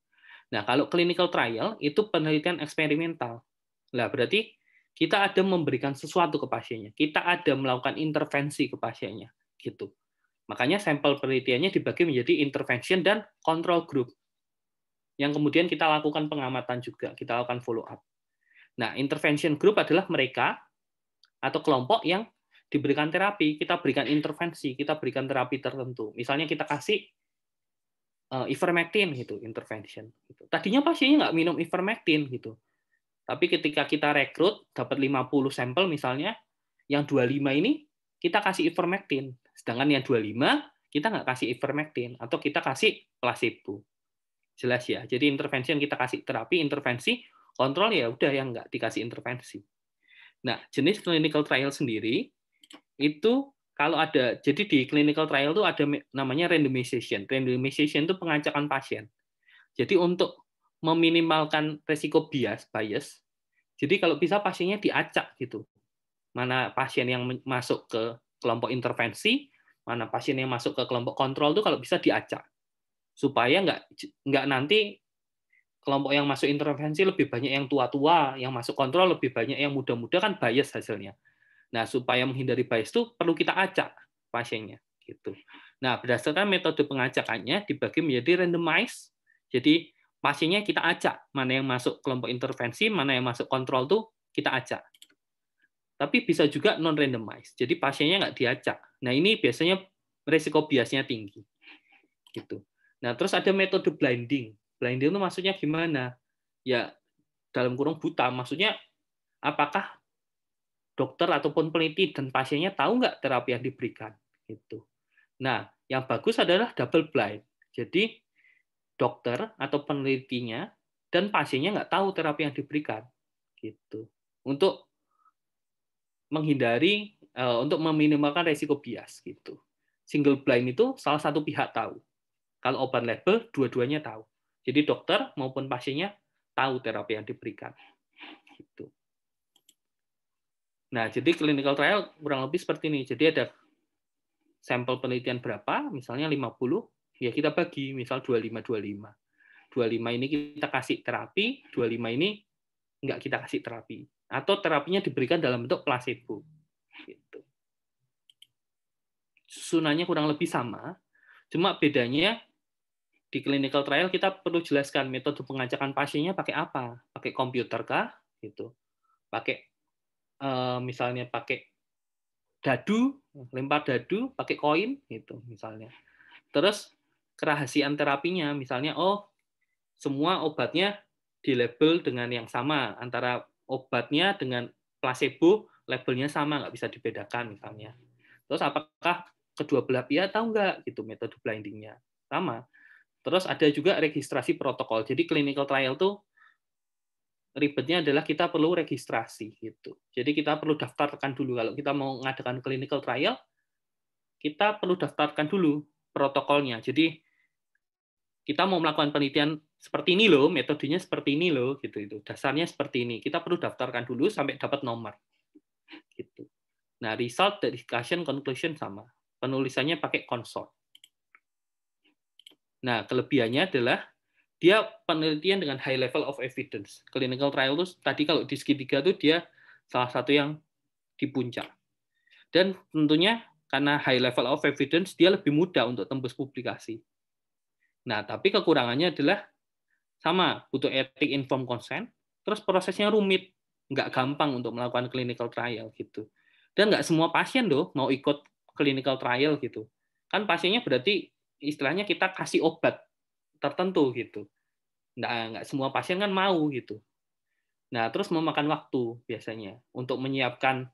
nah kalau clinical trial itu penelitian eksperimental lah berarti kita ada memberikan sesuatu ke pasiennya, kita ada melakukan intervensi ke pasiennya, gitu. Makanya sampel penelitiannya dibagi menjadi intervention dan control group. Yang kemudian kita lakukan pengamatan juga, kita lakukan follow up. Nah, intervention group adalah mereka atau kelompok yang diberikan terapi, kita berikan intervensi, kita berikan terapi tertentu. Misalnya kita kasih eh, ivermectin gitu intervention gitu. Tadinya pasiennya nggak minum ivermectin gitu. Tapi ketika kita rekrut dapat 50 sampel misalnya, yang 25 ini kita kasih ivermectin, sedangkan yang 25 kita nggak kasih ivermectin atau kita kasih placebo. Jelas ya. Jadi intervensi yang kita kasih terapi, intervensi kontrol ya udah yang nggak dikasih intervensi. Nah, jenis clinical trial sendiri itu kalau ada jadi di clinical trial itu ada namanya randomization. Randomization itu pengacakan pasien. Jadi untuk meminimalkan resiko bias bias jadi kalau bisa pasiennya diacak gitu mana pasien yang masuk ke kelompok intervensi mana pasien yang masuk ke kelompok kontrol itu kalau bisa diacak supaya nggak nggak nanti kelompok yang masuk intervensi lebih banyak yang tua-tua yang masuk kontrol lebih banyak yang muda-muda kan bias hasilnya nah supaya menghindari bias itu perlu kita acak pasiennya gitu nah berdasarkan metode pengacakannya dibagi menjadi randomized. jadi Pasiennya kita acak, mana yang masuk kelompok intervensi, mana yang masuk kontrol tuh kita acak. Tapi bisa juga non-randomized, jadi pasiennya nggak diacak. Nah ini biasanya resiko biasnya tinggi. gitu. Nah terus ada metode blinding. Blinding itu maksudnya gimana? Ya dalam kurung buta, maksudnya apakah dokter ataupun peneliti dan pasiennya tahu nggak terapi yang diberikan gitu. Nah, yang bagus adalah double blind. Jadi dokter atau penelitinya dan pasiennya nggak tahu terapi yang diberikan gitu untuk menghindari uh, untuk meminimalkan resiko bias gitu single blind itu salah satu pihak tahu kalau open label dua-duanya tahu jadi dokter maupun pasiennya tahu terapi yang diberikan gitu nah jadi clinical trial kurang lebih seperti ini jadi ada sampel penelitian berapa misalnya 50 ya kita bagi misal 25 25. 25 ini kita kasih terapi, 25 ini enggak kita kasih terapi atau terapinya diberikan dalam bentuk placebo. Gitu. Susunannya kurang lebih sama, cuma bedanya di clinical trial kita perlu jelaskan metode pengajakan pasiennya pakai apa, pakai komputer kah, gitu, pakai eh, misalnya pakai dadu, lempar dadu, pakai koin, gitu misalnya. Terus kerahasiaan terapinya misalnya oh semua obatnya di label dengan yang sama antara obatnya dengan placebo labelnya sama nggak bisa dibedakan misalnya terus apakah kedua belah pihak tahu nggak gitu metode blindingnya sama terus ada juga registrasi protokol jadi clinical trial tuh ribetnya adalah kita perlu registrasi gitu jadi kita perlu daftarkan dulu kalau kita mau mengadakan clinical trial kita perlu daftarkan dulu protokolnya jadi kita mau melakukan penelitian seperti ini loh, metodenya seperti ini loh, gitu itu. Dasarnya seperti ini. Kita perlu daftarkan dulu sampai dapat nomor. Gitu. Nah, result, discussion, conclusion sama. Penulisannya pakai consort. Nah, kelebihannya adalah dia penelitian dengan high level of evidence. Clinical trial itu tadi kalau di tiga itu dia salah satu yang di puncak. Dan tentunya karena high level of evidence dia lebih mudah untuk tembus publikasi Nah, tapi kekurangannya adalah sama, butuh etik inform consent, terus prosesnya rumit, nggak gampang untuk melakukan clinical trial gitu. Dan nggak semua pasien loh mau ikut clinical trial gitu. Kan pasiennya berarti istilahnya kita kasih obat tertentu gitu. Nggak, nggak semua pasien kan mau gitu. Nah, terus memakan waktu biasanya untuk menyiapkan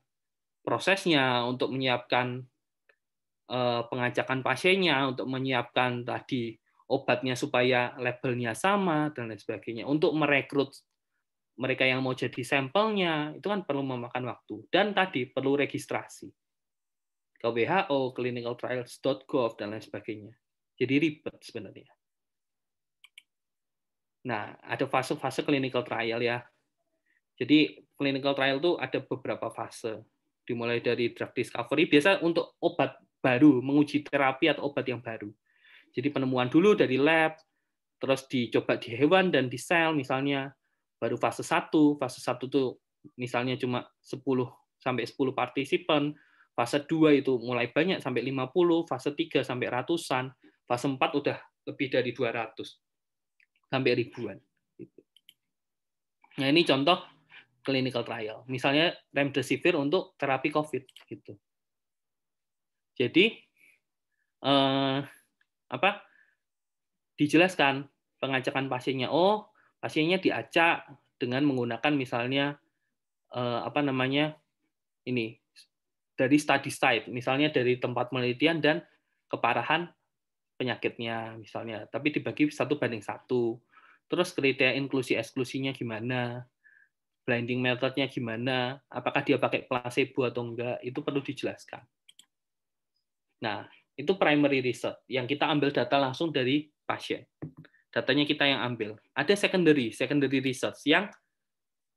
prosesnya, untuk menyiapkan eh, pengajakan pasiennya, untuk menyiapkan tadi obatnya supaya labelnya sama dan lain sebagainya. Untuk merekrut mereka yang mau jadi sampelnya itu kan perlu memakan waktu dan tadi perlu registrasi ke WHO, clinicaltrials.gov dan lain sebagainya. Jadi ribet sebenarnya. Nah, ada fase-fase clinical trial ya. Jadi clinical trial itu ada beberapa fase. Dimulai dari drug discovery, biasa untuk obat baru, menguji terapi atau obat yang baru. Jadi penemuan dulu dari lab, terus dicoba di hewan dan di sel misalnya, baru fase 1. Fase 1 itu misalnya cuma 10 sampai 10 partisipan, fase 2 itu mulai banyak sampai 50, fase 3 sampai ratusan, fase 4 udah lebih dari 200 sampai ribuan. Nah, ini contoh clinical trial. Misalnya remdesivir untuk terapi COVID gitu. Jadi eh, apa dijelaskan pengajakan pasiennya oh pasiennya diacak dengan menggunakan misalnya eh, apa namanya ini dari study site misalnya dari tempat penelitian dan keparahan penyakitnya misalnya tapi dibagi satu banding satu terus kriteria inklusi eksklusinya gimana blinding methodnya gimana apakah dia pakai placebo atau enggak itu perlu dijelaskan nah itu primary research yang kita ambil data langsung dari pasien. Datanya kita yang ambil. Ada secondary, secondary research yang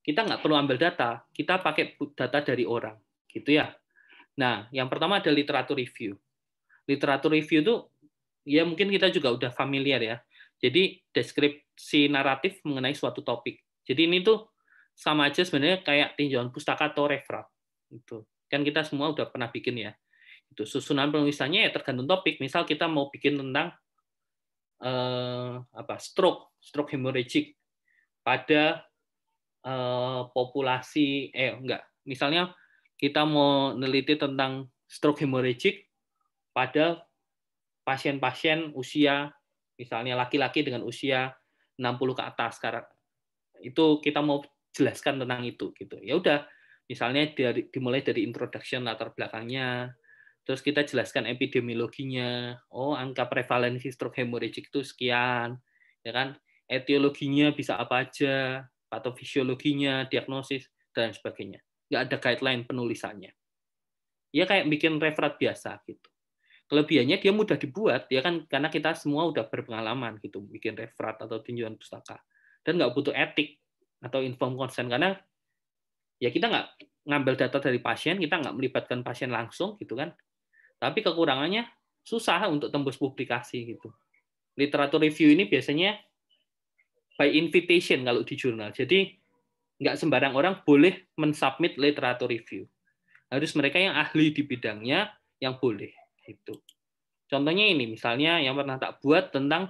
kita nggak perlu ambil data, kita pakai data dari orang, gitu ya. Nah, yang pertama ada literatur review. Literatur review itu ya mungkin kita juga udah familiar ya. Jadi deskripsi naratif mengenai suatu topik. Jadi ini tuh sama aja sebenarnya kayak tinjauan pustaka atau referat Itu kan kita semua udah pernah bikin ya itu susunan penulisannya ya tergantung topik. Misal kita mau bikin tentang eh, apa stroke, stroke hemorrhagic pada eh, populasi eh enggak. Misalnya kita mau neliti tentang stroke hemorrhagic pada pasien-pasien usia misalnya laki-laki dengan usia 60 ke atas sekarang itu kita mau jelaskan tentang itu gitu ya udah misalnya dari dimulai dari introduction latar belakangnya Terus kita jelaskan epidemiologinya. Oh, angka prevalensi stroke hemoragik itu sekian, ya kan? Etiologinya bisa apa aja, patofisiologinya, diagnosis dan sebagainya. Nggak ada guideline penulisannya. Ya kayak bikin referat biasa gitu. Kelebihannya dia mudah dibuat, ya kan karena kita semua udah berpengalaman gitu bikin referat atau tinjauan pustaka dan nggak butuh etik atau inform consent karena ya kita nggak ngambil data dari pasien, kita nggak melibatkan pasien langsung gitu kan. Tapi kekurangannya susah untuk tembus publikasi gitu. Literatur review ini biasanya by invitation kalau di jurnal. Jadi nggak sembarang orang boleh mensubmit literatur review. Harus mereka yang ahli di bidangnya yang boleh gitu. Contohnya ini misalnya yang pernah tak buat tentang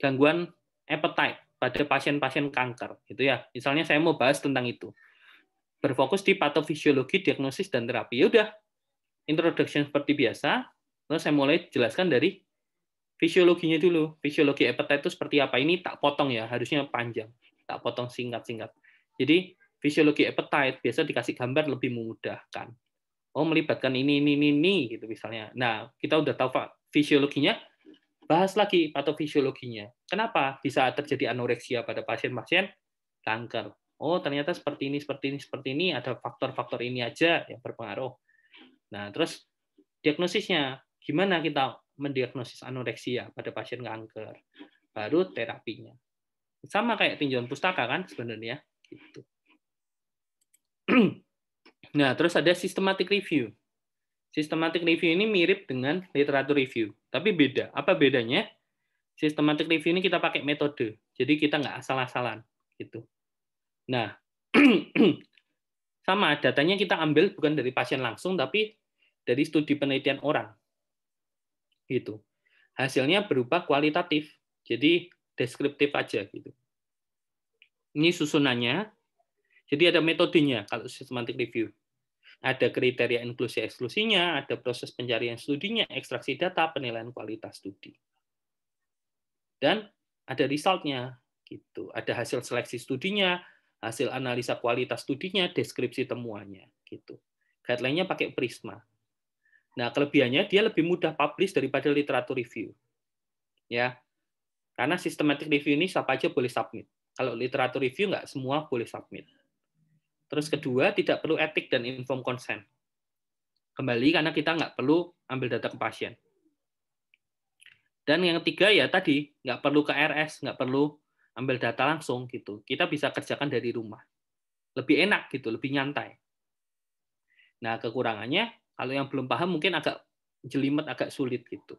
gangguan appetite pada pasien-pasien kanker gitu ya. Misalnya saya mau bahas tentang itu. Berfokus di patofisiologi, diagnosis dan terapi. Ya udah, introduction seperti biasa, lalu saya mulai jelaskan dari fisiologinya dulu. Fisiologi appetite itu seperti apa? Ini tak potong ya, harusnya panjang. Tak potong singkat-singkat. Jadi fisiologi appetite biasa dikasih gambar lebih memudahkan. Oh, melibatkan ini, ini, ini, ini, gitu misalnya. Nah, kita udah tahu pak fisiologinya, bahas lagi patofisiologinya. Kenapa bisa terjadi anoreksia pada pasien-pasien kanker? Oh, ternyata seperti ini, seperti ini, seperti ini, ada faktor-faktor ini aja yang berpengaruh Nah, terus diagnosisnya gimana kita mendiagnosis anoreksia pada pasien kanker? Baru terapinya. Sama kayak tinjauan pustaka kan sebenarnya gitu. Nah, terus ada systematic review. Systematic review ini mirip dengan literatur review, tapi beda. Apa bedanya? Systematic review ini kita pakai metode, jadi kita nggak asal-asalan gitu. Nah, sama datanya kita ambil bukan dari pasien langsung, tapi dari studi penelitian orang. Gitu. Hasilnya berupa kualitatif. Jadi deskriptif aja gitu. Ini susunannya. Jadi ada metodenya kalau systematic review. Ada kriteria inklusi eksklusinya, ada proses pencarian studinya, ekstraksi data, penilaian kualitas studi. Dan ada resultnya gitu. Ada hasil seleksi studinya, hasil analisa kualitas studinya, deskripsi temuannya gitu. Guideline-nya pakai Prisma. Nah, kelebihannya dia lebih mudah publish daripada literatur review. Ya. Karena systematic review ini siapa aja boleh submit. Kalau literatur review nggak semua boleh submit. Terus kedua, tidak perlu etik dan inform consent. Kembali karena kita nggak perlu ambil data ke pasien. Dan yang ketiga ya tadi, nggak perlu ke RS, nggak perlu ambil data langsung gitu. Kita bisa kerjakan dari rumah. Lebih enak gitu, lebih nyantai. Nah, kekurangannya kalau yang belum paham mungkin agak jelimet, agak sulit gitu.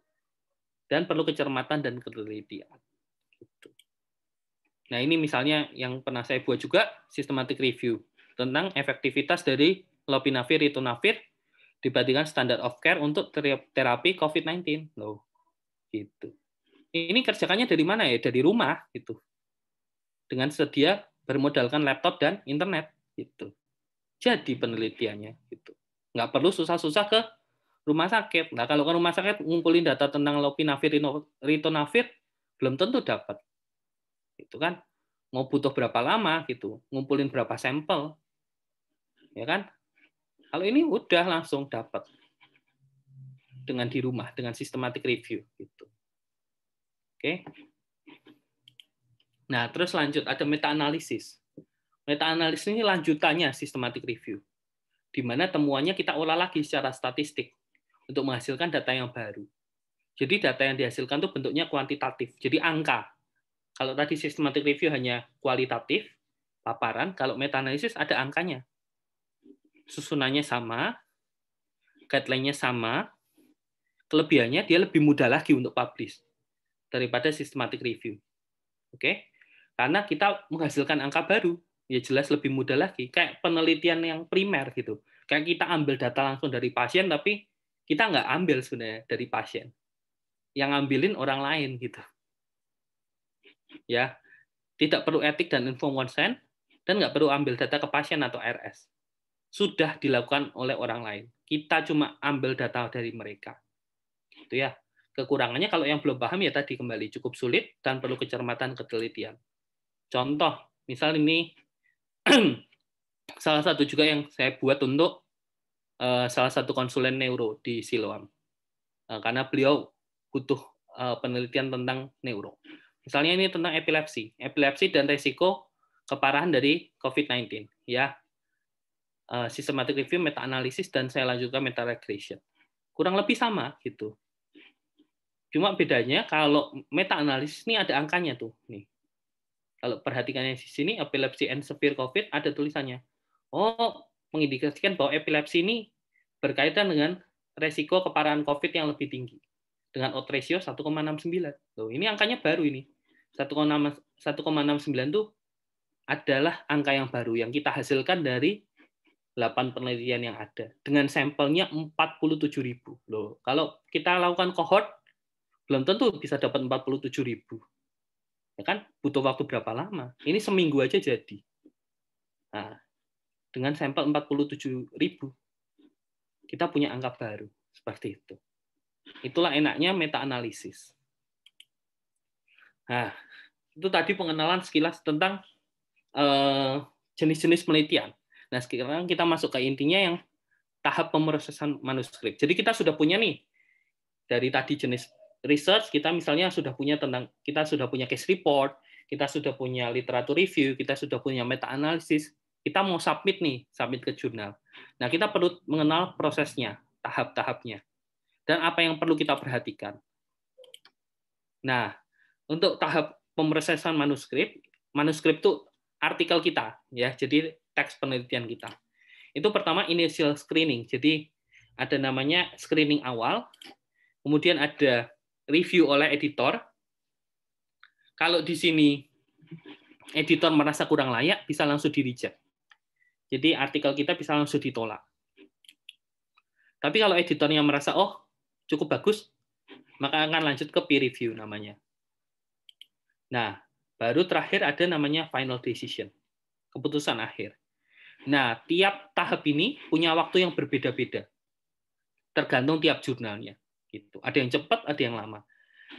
Dan perlu kecermatan dan ketelitian. Gitu. Nah ini misalnya yang pernah saya buat juga systematic review tentang efektivitas dari lopinavir, ritonavir dibandingkan standar of care untuk terapi COVID-19. Loh, gitu. Ini kerjakannya dari mana ya? Dari rumah gitu. Dengan sedia bermodalkan laptop dan internet gitu. Jadi penelitiannya gitu nggak perlu susah-susah ke rumah sakit. Nah, kalau ke rumah sakit ngumpulin data tentang lopinavir, ritonavir, belum tentu dapat. Itu kan mau butuh berapa lama gitu, ngumpulin berapa sampel. Ya kan? Kalau ini udah langsung dapat dengan di rumah, dengan systematic review gitu. Oke. Nah, terus lanjut ada meta analisis. Meta analisis ini lanjutannya systematic review di mana temuannya kita olah lagi secara statistik untuk menghasilkan data yang baru. Jadi data yang dihasilkan itu bentuknya kuantitatif, jadi angka. Kalau tadi systematic review hanya kualitatif, paparan, kalau meta-analisis ada angkanya. Susunannya sama, guideline-nya sama, kelebihannya dia lebih mudah lagi untuk publish daripada systematic review. Oke? Karena kita menghasilkan angka baru, ya jelas lebih mudah lagi kayak penelitian yang primer gitu kayak kita ambil data langsung dari pasien tapi kita nggak ambil sebenarnya dari pasien yang ngambilin orang lain gitu ya tidak perlu etik dan inform consent dan nggak perlu ambil data ke pasien atau RS sudah dilakukan oleh orang lain kita cuma ambil data dari mereka itu ya kekurangannya kalau yang belum paham ya tadi kembali cukup sulit dan perlu kecermatan ketelitian contoh misal ini salah satu juga yang saya buat untuk uh, salah satu konsulen neuro di Siloam. Uh, karena beliau butuh uh, penelitian tentang neuro. Misalnya ini tentang epilepsi, epilepsi dan resiko keparahan dari COVID-19, ya. Uh, systematic review, meta analisis dan saya lanjutkan meta regression. Kurang lebih sama gitu. Cuma bedanya kalau meta analisis ini ada angkanya tuh, nih. Kalau perhatikan yang di sini, epilepsi and severe COVID ada tulisannya. Oh, mengindikasikan bahwa epilepsi ini berkaitan dengan resiko keparahan COVID yang lebih tinggi dengan odds ratio 1,69. Loh, ini angkanya baru ini. 1,69 itu adalah angka yang baru yang kita hasilkan dari 8 penelitian yang ada dengan sampelnya ribu. Loh, kalau kita lakukan cohort belum tentu bisa dapat ribu. Ya kan butuh waktu berapa lama? Ini seminggu aja jadi. Nah, dengan sampel 47.000 kita punya angka baru seperti itu. Itulah enaknya meta analisis. Nah, itu tadi pengenalan sekilas tentang eh, jenis-jenis uh, penelitian. Nah, sekarang kita masuk ke intinya yang tahap pemrosesan manuskrip. Jadi kita sudah punya nih dari tadi jenis research kita misalnya sudah punya tentang kita sudah punya case report, kita sudah punya literatur review, kita sudah punya meta analisis, kita mau submit nih, submit ke jurnal. Nah, kita perlu mengenal prosesnya, tahap-tahapnya. Dan apa yang perlu kita perhatikan. Nah, untuk tahap pemrosesan manuskrip, manuskrip itu artikel kita ya, jadi teks penelitian kita. Itu pertama initial screening. Jadi ada namanya screening awal, kemudian ada review oleh editor. Kalau di sini editor merasa kurang layak, bisa langsung di reject. Jadi artikel kita bisa langsung ditolak. Tapi kalau editornya merasa, oh cukup bagus, maka akan lanjut ke peer review namanya. Nah, baru terakhir ada namanya final decision, keputusan akhir. Nah, tiap tahap ini punya waktu yang berbeda-beda, tergantung tiap jurnalnya. Gitu. Ada yang cepat, ada yang lama.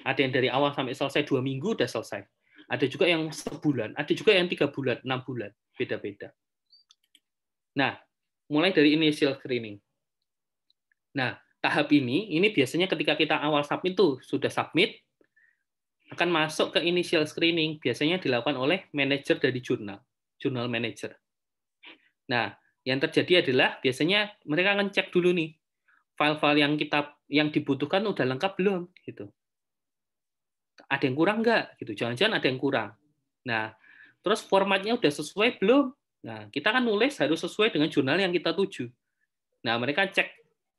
Ada yang dari awal sampai selesai dua minggu udah selesai. Ada juga yang sebulan, ada juga yang tiga bulan, enam bulan, beda-beda. Nah, mulai dari initial screening. Nah, tahap ini, ini biasanya ketika kita awal submit tuh sudah submit, akan masuk ke initial screening biasanya dilakukan oleh manager dari jurnal, jurnal manager. Nah, yang terjadi adalah biasanya mereka ngecek dulu nih file-file yang kita yang dibutuhkan udah lengkap belum gitu ada yang kurang nggak gitu jangan-jangan ada yang kurang nah terus formatnya udah sesuai belum nah kita kan nulis harus sesuai dengan jurnal yang kita tuju nah mereka cek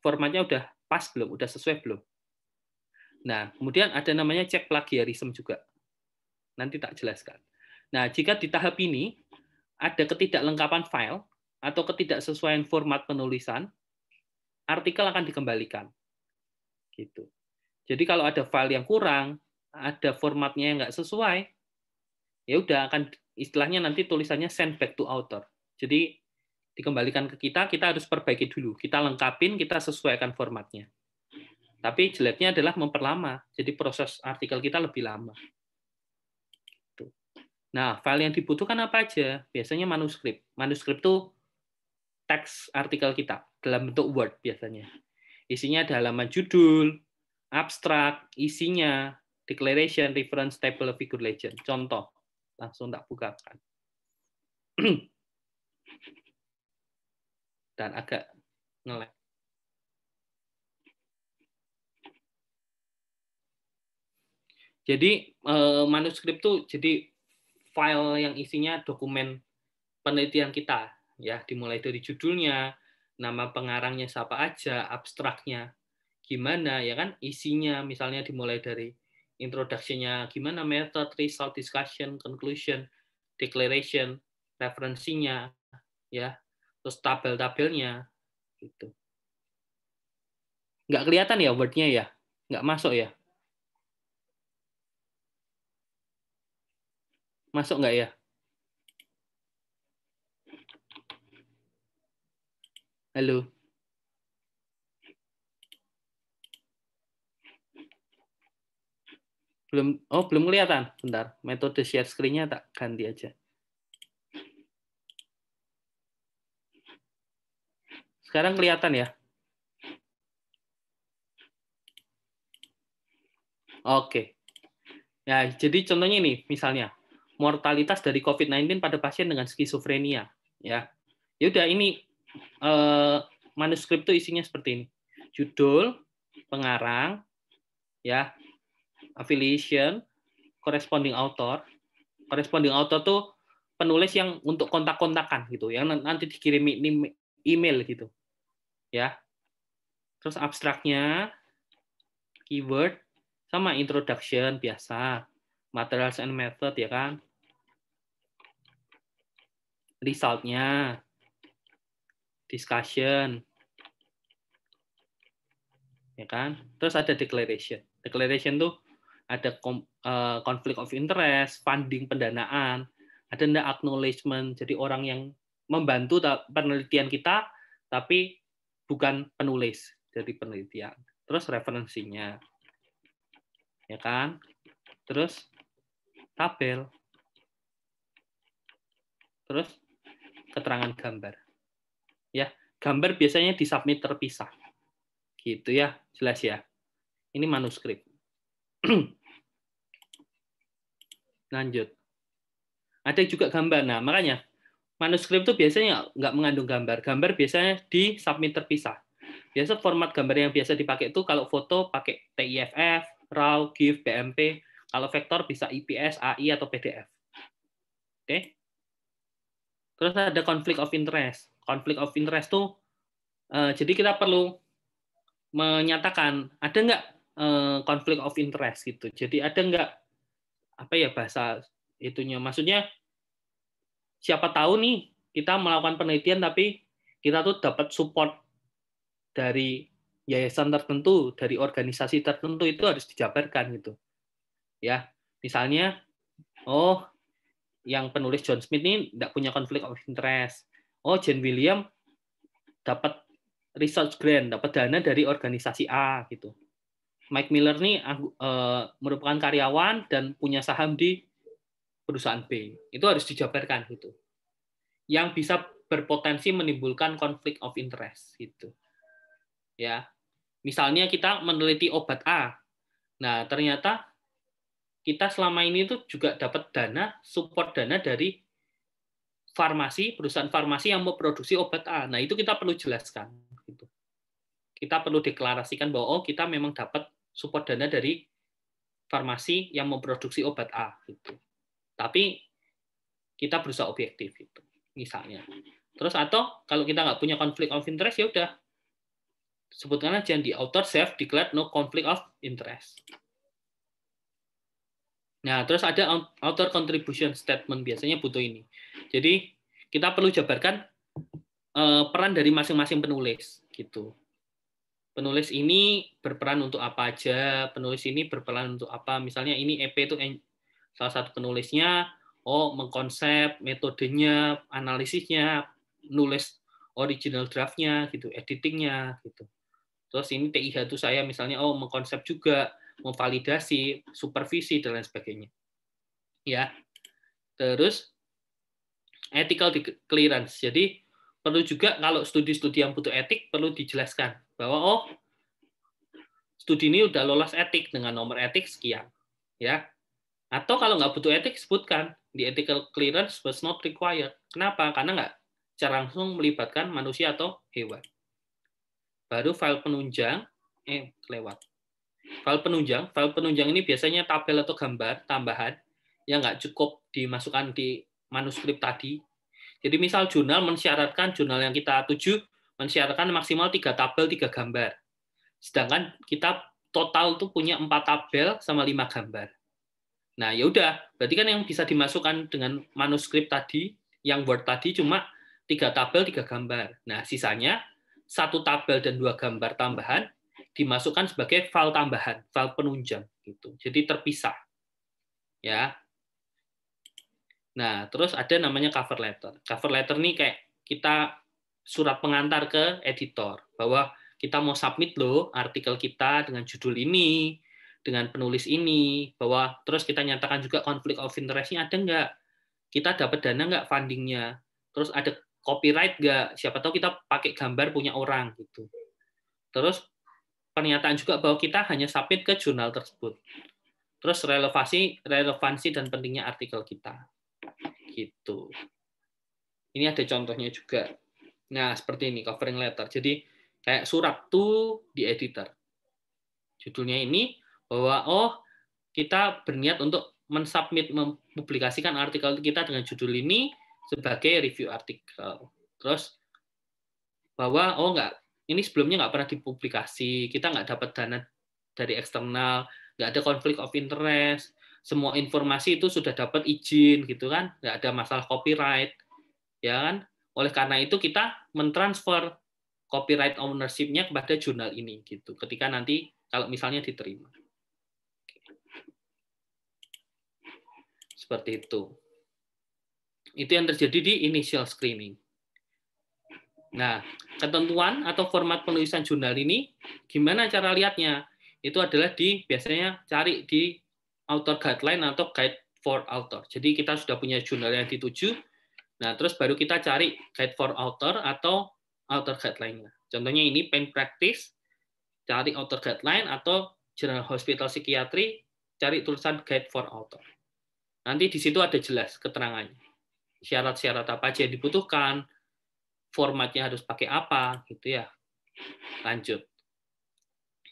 formatnya udah pas belum udah sesuai belum nah kemudian ada namanya cek plagiarism juga nanti tak jelaskan nah jika di tahap ini ada ketidaklengkapan file atau ketidaksesuaian format penulisan artikel akan dikembalikan gitu. Jadi kalau ada file yang kurang, ada formatnya yang nggak sesuai, ya udah akan istilahnya nanti tulisannya send back to author. Jadi dikembalikan ke kita, kita harus perbaiki dulu. Kita lengkapin, kita sesuaikan formatnya. Tapi jeleknya adalah memperlama. Jadi proses artikel kita lebih lama. Nah, file yang dibutuhkan apa aja? Biasanya manuskrip. Manuskrip itu teks artikel kita dalam bentuk Word biasanya. Isinya ada halaman judul, abstrak, isinya, declaration, reference, table, figure legend. Contoh, langsung tak bukakan. Dan agak ngelag. Jadi eh, manuskrip tuh jadi file yang isinya dokumen penelitian kita ya dimulai dari judulnya, nama pengarangnya siapa aja, abstraknya gimana, ya kan isinya misalnya dimulai dari introduction-nya gimana, method, result, discussion, conclusion, declaration, referensinya, ya, terus tabel-tabelnya, gitu. Nggak kelihatan ya word-nya ya? Nggak masuk ya? Masuk nggak ya? Halo. Belum oh, belum kelihatan. Bentar, metode share screen-nya tak ganti aja. Sekarang kelihatan ya? Oke. Ya, jadi contohnya ini misalnya mortalitas dari COVID-19 pada pasien dengan skizofrenia, ya. Ya udah ini Eh, manuskrip itu isinya seperti ini. Judul, pengarang, ya, affiliation, corresponding author. Corresponding author tuh penulis yang untuk kontak-kontakan gitu, yang nanti dikirim email gitu. Ya. Terus abstraknya, keyword sama introduction biasa, materials and method ya kan. Resultnya, discussion, ya kan? Terus ada declaration. Declaration tuh ada konflik eh, of interest, funding pendanaan, ada ndak acknowledgement. Jadi orang yang membantu penelitian kita tapi bukan penulis dari penelitian. Terus referensinya. Ya kan? Terus tabel. Terus keterangan gambar ya gambar biasanya di submit terpisah gitu ya jelas ya ini manuskrip lanjut ada juga gambar nah makanya manuskrip itu biasanya nggak mengandung gambar gambar biasanya di submit terpisah biasa format gambar yang biasa dipakai itu kalau foto pakai TIFF RAW GIF BMP kalau vektor bisa IPS AI atau PDF oke okay? Terus ada konflik of interest konflik of interest tuh eh, jadi kita perlu menyatakan ada nggak eh, konflik of interest gitu. Jadi ada nggak apa ya bahasa itunya maksudnya siapa tahu nih kita melakukan penelitian tapi kita tuh dapat support dari yayasan tertentu, dari organisasi tertentu itu harus dijabarkan gitu. Ya, misalnya oh yang penulis John Smith ini tidak punya konflik of interest oh Jen William dapat research grant, dapat dana dari organisasi A gitu. Mike Miller ini uh, eh, merupakan karyawan dan punya saham di perusahaan B. Itu harus dijabarkan gitu. Yang bisa berpotensi menimbulkan konflik of interest gitu. Ya. Misalnya kita meneliti obat A. Nah, ternyata kita selama ini itu juga dapat dana, support dana dari farmasi, perusahaan farmasi yang memproduksi obat A. Nah, itu kita perlu jelaskan. Gitu. Kita perlu deklarasikan bahwa oh, kita memang dapat support dana dari farmasi yang memproduksi obat A. Gitu. Tapi kita berusaha objektif itu, misalnya. Terus atau kalau kita nggak punya konflik of interest ya udah sebutkan jangan di author self declared no conflict of interest. Nah, terus ada author contribution statement biasanya butuh ini. Jadi kita perlu jabarkan eh, peran dari masing-masing penulis gitu. Penulis ini berperan untuk apa aja, penulis ini berperan untuk apa. Misalnya ini EP itu salah satu penulisnya, oh mengkonsep, metodenya, analisisnya, nulis original draftnya gitu, editingnya gitu. Terus ini TIH itu saya misalnya oh mengkonsep juga memvalidasi, supervisi dan lain sebagainya. Ya. Terus ethical clearance. Jadi perlu juga kalau studi-studi yang butuh etik perlu dijelaskan bahwa oh studi ini udah lolos etik dengan nomor etik sekian ya atau kalau nggak butuh etik sebutkan di ethical clearance was not required kenapa karena nggak secara langsung melibatkan manusia atau hewan baru file penunjang eh lewat File penunjang, file penunjang ini biasanya tabel atau gambar tambahan yang nggak cukup dimasukkan di manuskrip tadi. Jadi misal jurnal mensyaratkan jurnal yang kita tuju mensyaratkan maksimal tiga tabel, tiga gambar. Sedangkan kita total tuh punya empat tabel sama lima gambar. Nah, ya udah, berarti kan yang bisa dimasukkan dengan manuskrip tadi, yang Word tadi cuma tiga tabel, tiga gambar. Nah, sisanya satu tabel dan dua gambar tambahan dimasukkan sebagai file tambahan, file penunjang gitu. Jadi terpisah. Ya. Nah, terus ada namanya cover letter. Cover letter nih kayak kita surat pengantar ke editor bahwa kita mau submit loh artikel kita dengan judul ini, dengan penulis ini, bahwa terus kita nyatakan juga konflik of interest-nya ada nggak? Kita dapat dana nggak fundingnya? Terus ada copyright nggak? Siapa tahu kita pakai gambar punya orang gitu. Terus pernyataan juga bahwa kita hanya submit ke jurnal tersebut. Terus relevansi, relevansi dan pentingnya artikel kita. Gitu. Ini ada contohnya juga. Nah, seperti ini covering letter. Jadi kayak surat tuh di editor. Judulnya ini bahwa oh kita berniat untuk mensubmit mempublikasikan artikel kita dengan judul ini sebagai review artikel. Terus bahwa oh enggak ini sebelumnya nggak pernah dipublikasi, kita nggak dapat dana dari eksternal, nggak ada konflik of interest, semua informasi itu sudah dapat izin gitu kan, nggak ada masalah copyright, ya kan? Oleh karena itu kita mentransfer copyright ownership-nya kepada jurnal ini gitu. Ketika nanti kalau misalnya diterima. Seperti itu. Itu yang terjadi di initial screening. Nah, ketentuan atau format penulisan jurnal ini gimana cara lihatnya? Itu adalah di biasanya cari di author guideline atau guide for author. Jadi kita sudah punya jurnal yang dituju. Nah, terus baru kita cari guide for author atau author guideline-nya. Contohnya ini pen practice, cari author guideline atau jurnal hospital psikiatri, cari tulisan guide for author. Nanti di situ ada jelas keterangannya. Syarat-syarat apa aja yang dibutuhkan, formatnya harus pakai apa gitu ya. Lanjut.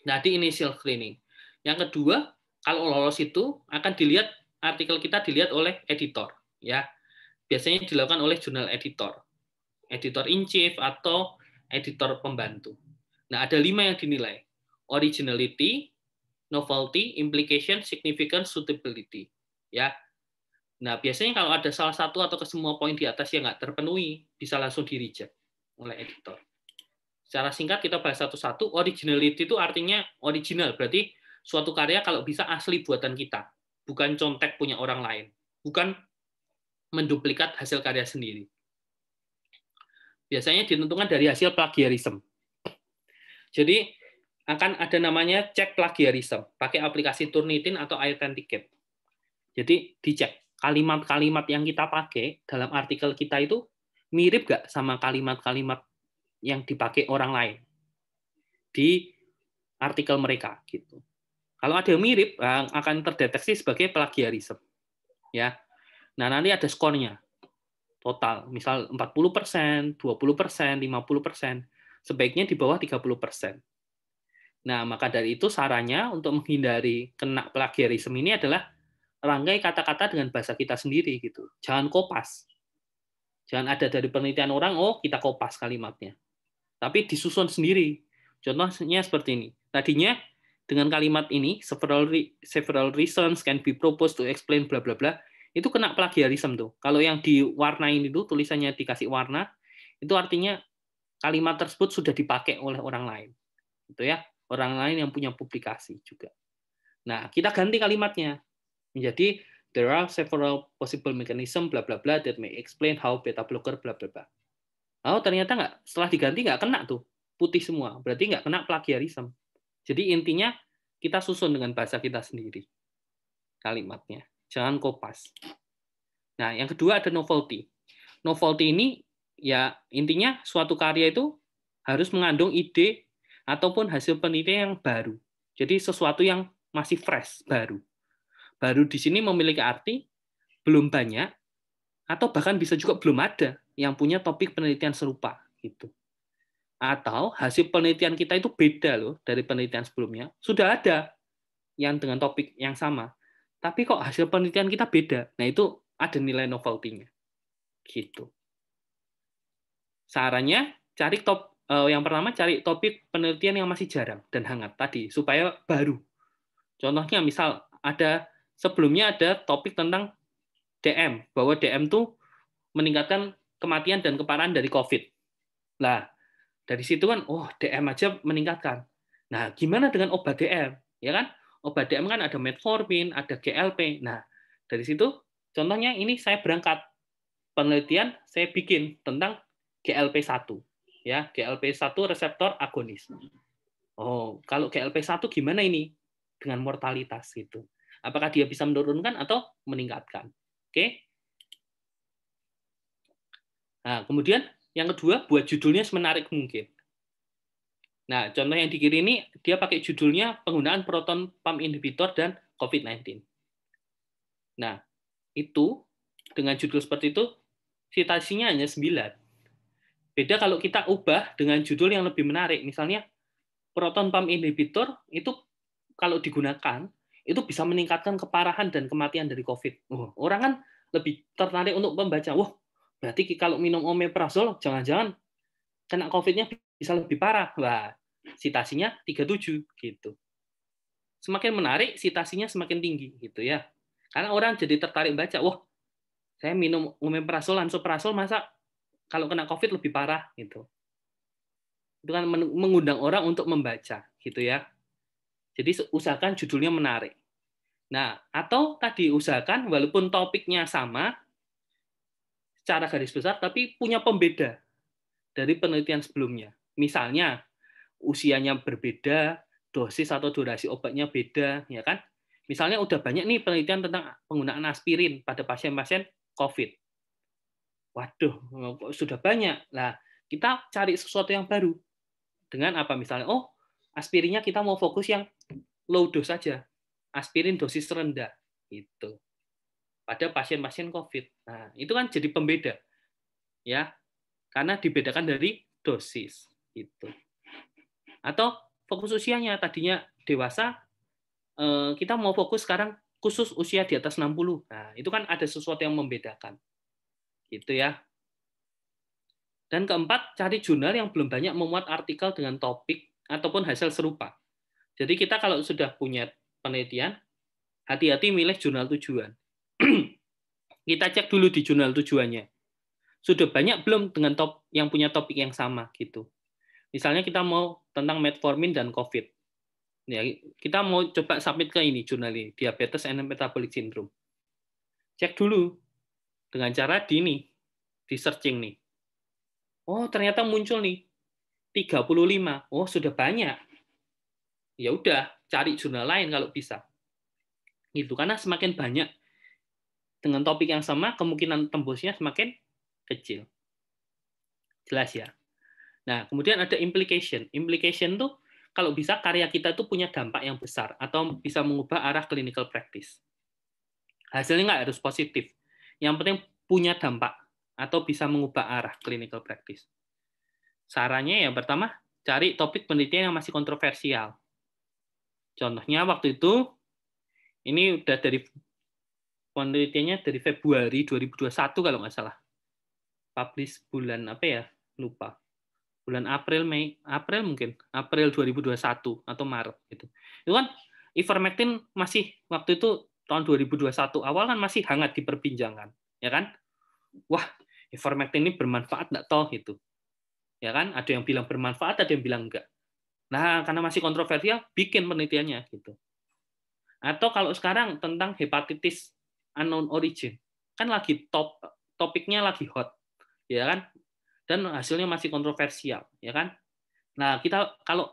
Nanti initial screening. Yang kedua, kalau lolos itu akan dilihat artikel kita dilihat oleh editor ya. Biasanya dilakukan oleh jurnal editor. Editor in chief atau editor pembantu. Nah, ada lima yang dinilai. Originality, novelty, implication, significance, suitability. Ya, Nah, biasanya kalau ada salah satu atau semua poin di atas yang nggak terpenuhi, bisa langsung di reject oleh editor. Secara singkat kita bahas satu-satu, originality itu artinya original, berarti suatu karya kalau bisa asli buatan kita, bukan contek punya orang lain, bukan menduplikat hasil karya sendiri. Biasanya ditentukan dari hasil plagiarism. Jadi akan ada namanya cek plagiarism pakai aplikasi Turnitin atau Authenticate. Jadi dicek kalimat-kalimat yang kita pakai dalam artikel kita itu mirip gak sama kalimat-kalimat yang dipakai orang lain di artikel mereka gitu. Kalau ada yang mirip ah, akan terdeteksi sebagai plagiarisme. Ya. Nah, nanti ada skornya. Total, misal 40%, 20%, 50%, sebaiknya di bawah 30%. Nah, maka dari itu sarannya untuk menghindari kena plagiarisme ini adalah rangkai kata-kata dengan bahasa kita sendiri gitu. Jangan kopas. Jangan ada dari penelitian orang, oh kita kopas kalimatnya. Tapi disusun sendiri. Contohnya seperti ini. Tadinya dengan kalimat ini several several reasons can be proposed to explain bla bla bla itu kena plagiarisme tuh kalau yang diwarnain itu tulisannya dikasih warna itu artinya kalimat tersebut sudah dipakai oleh orang lain itu ya orang lain yang punya publikasi juga nah kita ganti kalimatnya jadi there are several possible mechanism bla bla bla that may explain how beta blocker bla bla bla. Oh ternyata nggak setelah diganti nggak kena tuh putih semua berarti nggak kena plagiarisme. Jadi intinya kita susun dengan bahasa kita sendiri kalimatnya jangan kopas. Nah yang kedua ada novelty. Novelty ini ya intinya suatu karya itu harus mengandung ide ataupun hasil penelitian yang baru. Jadi sesuatu yang masih fresh baru baru di sini memiliki arti belum banyak atau bahkan bisa juga belum ada yang punya topik penelitian serupa gitu. Atau hasil penelitian kita itu beda loh dari penelitian sebelumnya. Sudah ada yang dengan topik yang sama, tapi kok hasil penelitian kita beda. Nah, itu ada nilai novelty-nya. Gitu. Sarannya cari top eh, yang pertama cari topik penelitian yang masih jarang dan hangat tadi supaya baru. Contohnya misal ada sebelumnya ada topik tentang DM, bahwa DM itu meningkatkan kematian dan keparahan dari COVID. Nah, dari situ kan, oh DM aja meningkatkan. Nah, gimana dengan obat DM? Ya kan? Obat DM kan ada metformin, ada GLP. Nah, dari situ contohnya ini saya berangkat penelitian saya bikin tentang GLP-1 ya, GLP-1 reseptor agonis. Oh, kalau GLP-1 gimana ini dengan mortalitas itu? Apakah dia bisa menurunkan atau meningkatkan? Oke. Nah, kemudian yang kedua, buat judulnya semenarik mungkin. Nah, contoh yang di kiri ini, dia pakai judulnya penggunaan proton pump inhibitor dan COVID-19. Nah, itu dengan judul seperti itu, citasinya hanya 9. Beda kalau kita ubah dengan judul yang lebih menarik. Misalnya, proton pump inhibitor itu kalau digunakan itu bisa meningkatkan keparahan dan kematian dari COVID. Oh, orang kan lebih tertarik untuk membaca, wah berarti kalau minum omeprazol jangan-jangan kena COVID-nya bisa lebih parah. Wah, sitasinya 37 gitu. Semakin menarik, sitasinya semakin tinggi gitu ya. Karena orang jadi tertarik baca, wah saya minum omeprazol, lansoprazol masa kalau kena COVID lebih parah gitu. Itu kan mengundang orang untuk membaca gitu ya. Jadi usahakan judulnya menarik. Nah, atau tadi usahakan walaupun topiknya sama secara garis besar tapi punya pembeda dari penelitian sebelumnya. Misalnya usianya berbeda, dosis atau durasi obatnya beda, ya kan? Misalnya udah banyak nih penelitian tentang penggunaan aspirin pada pasien-pasien COVID. Waduh, sudah banyak. Nah, kita cari sesuatu yang baru. Dengan apa misalnya, oh aspirinnya kita mau fokus yang low dose saja aspirin dosis rendah itu pada pasien-pasien COVID. Nah, itu kan jadi pembeda. Ya. Karena dibedakan dari dosis itu. Atau fokus usianya tadinya dewasa eh, kita mau fokus sekarang khusus usia di atas 60. Nah, itu kan ada sesuatu yang membedakan. Gitu ya. Dan keempat, cari jurnal yang belum banyak memuat artikel dengan topik ataupun hasil serupa. Jadi kita kalau sudah punya penelitian, hati-hati milih jurnal tujuan. kita cek dulu di jurnal tujuannya. Sudah banyak belum dengan top yang punya topik yang sama gitu. Misalnya kita mau tentang metformin dan COVID. Ya, kita mau coba submit ke ini jurnal ini, diabetes and metabolic syndrome. Cek dulu dengan cara di ini, di searching nih. Oh, ternyata muncul nih 35. Oh, sudah banyak. Ya udah, cari jurnal lain kalau bisa. Gitu karena semakin banyak dengan topik yang sama, kemungkinan tembusnya semakin kecil. Jelas ya. Nah, kemudian ada implication. Implication tuh kalau bisa karya kita itu punya dampak yang besar atau bisa mengubah arah clinical practice. Hasilnya nggak harus positif. Yang penting punya dampak atau bisa mengubah arah clinical practice. Sarannya ya, pertama, cari topik penelitian yang masih kontroversial. Contohnya waktu itu, ini udah dari penelitiannya dari Februari 2021 kalau nggak salah. Publish bulan apa ya? Lupa. Bulan April, Mei, April mungkin. April 2021 atau Maret gitu. Itu kan ivermectin masih waktu itu tahun 2021 awal kan masih hangat diperbincangkan, ya kan? Wah, ivermectin ini bermanfaat nggak toh gitu ya kan ada yang bilang bermanfaat ada yang bilang enggak nah karena masih kontroversial bikin penelitiannya gitu atau kalau sekarang tentang hepatitis unknown origin kan lagi top topiknya lagi hot ya kan dan hasilnya masih kontroversial ya kan nah kita kalau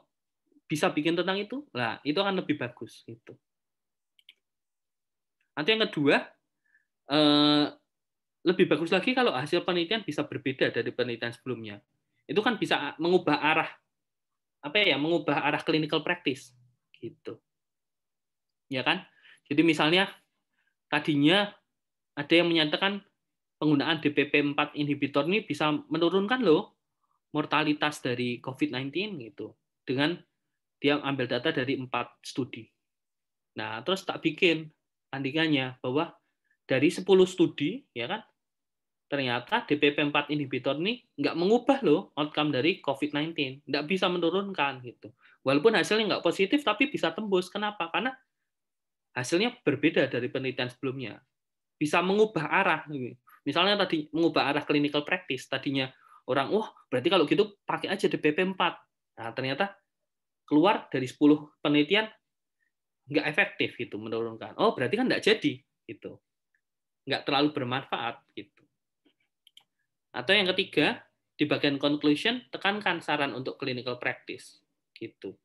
bisa bikin tentang itu lah itu akan lebih bagus gitu atau yang kedua eh, lebih bagus lagi kalau hasil penelitian bisa berbeda dari penelitian sebelumnya itu kan bisa mengubah arah apa ya mengubah arah clinical practice gitu ya kan jadi misalnya tadinya ada yang menyatakan penggunaan DPP4 inhibitor ini bisa menurunkan loh mortalitas dari COVID-19 gitu dengan dia ambil data dari empat studi. Nah, terus tak bikin tandingannya bahwa dari 10 studi ya kan ternyata DPP4 inhibitor ini nggak mengubah loh outcome dari COVID-19. Nggak bisa menurunkan gitu. Walaupun hasilnya nggak positif, tapi bisa tembus. Kenapa? Karena hasilnya berbeda dari penelitian sebelumnya. Bisa mengubah arah. Gitu. Misalnya tadi mengubah arah clinical practice. Tadinya orang, wah berarti kalau gitu pakai aja DPP4. Nah, ternyata keluar dari 10 penelitian nggak efektif gitu menurunkan. Oh, berarti kan nggak jadi gitu. Nggak terlalu bermanfaat gitu. Atau yang ketiga, di bagian conclusion tekankan saran untuk clinical practice gitu.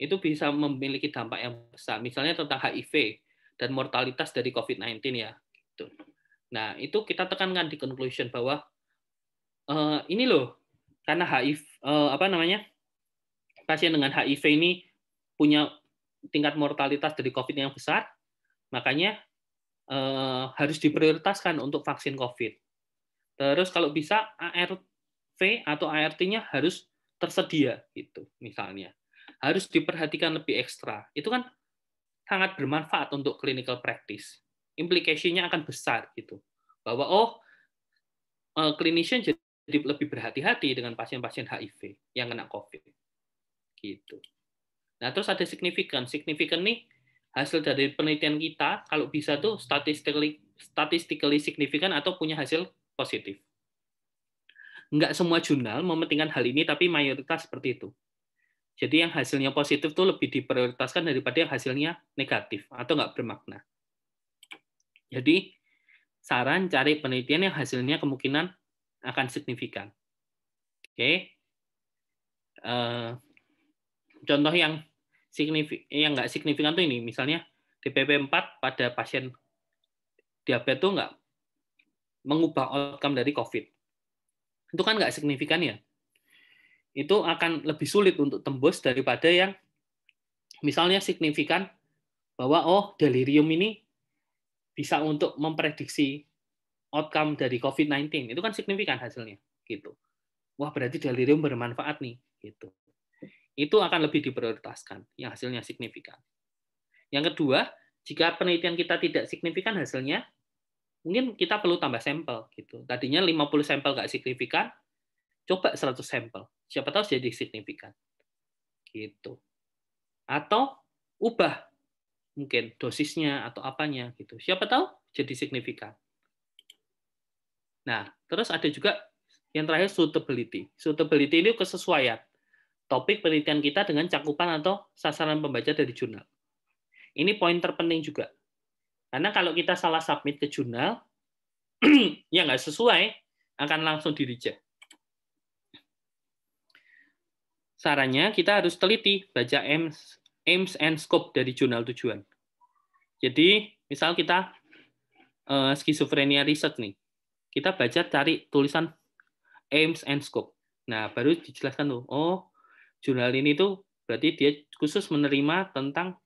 Itu bisa memiliki dampak yang besar. Misalnya tentang HIV dan mortalitas dari COVID-19 ya. Gitu. Nah, itu kita tekankan di conclusion bahwa uh, ini loh karena HIV uh, eh, apa namanya? pasien dengan HIV ini punya tingkat mortalitas dari COVID yang besar, makanya uh, harus diprioritaskan untuk vaksin COVID Terus kalau bisa ARV atau ART-nya harus tersedia gitu misalnya. Harus diperhatikan lebih ekstra. Itu kan sangat bermanfaat untuk clinical practice. Implikasinya akan besar gitu. Bahwa oh e, clinician jadi lebih berhati-hati dengan pasien-pasien HIV yang kena COVID. Gitu. Nah, terus ada signifikan. Signifikan nih hasil dari penelitian kita kalau bisa tuh statistically statistically signifikan atau punya hasil positif. Enggak semua jurnal mementingkan hal ini, tapi mayoritas seperti itu. Jadi yang hasilnya positif itu lebih diprioritaskan daripada yang hasilnya negatif atau nggak bermakna. Jadi saran cari penelitian yang hasilnya kemungkinan akan signifikan. Oke. Okay. Eh, contoh yang signifikan yang nggak signifikan tuh ini, misalnya DPP 4 pada pasien diabetes tuh nggak mengubah outcome dari COVID. Itu kan nggak signifikan ya. Itu akan lebih sulit untuk tembus daripada yang misalnya signifikan bahwa oh delirium ini bisa untuk memprediksi outcome dari COVID-19. Itu kan signifikan hasilnya gitu. Wah, berarti delirium bermanfaat nih gitu. Itu akan lebih diprioritaskan yang hasilnya signifikan. Yang kedua, jika penelitian kita tidak signifikan hasilnya, mungkin kita perlu tambah sampel gitu. Tadinya 50 sampel nggak signifikan, coba 100 sampel. Siapa tahu jadi signifikan. Gitu. Atau ubah mungkin dosisnya atau apanya gitu. Siapa tahu jadi signifikan. Nah, terus ada juga yang terakhir suitability. Suitability ini kesesuaian topik penelitian kita dengan cakupan atau sasaran pembaca dari jurnal. Ini poin terpenting juga. Karena kalau kita salah submit ke jurnal, ya nggak sesuai, akan langsung di reject. Sarannya kita harus teliti baca aims, aims and scope dari jurnal tujuan. Jadi misal kita uh, eh, skizofrenia research nih, kita baca cari tulisan aims and scope. Nah baru dijelaskan tuh, oh jurnal ini tuh berarti dia khusus menerima tentang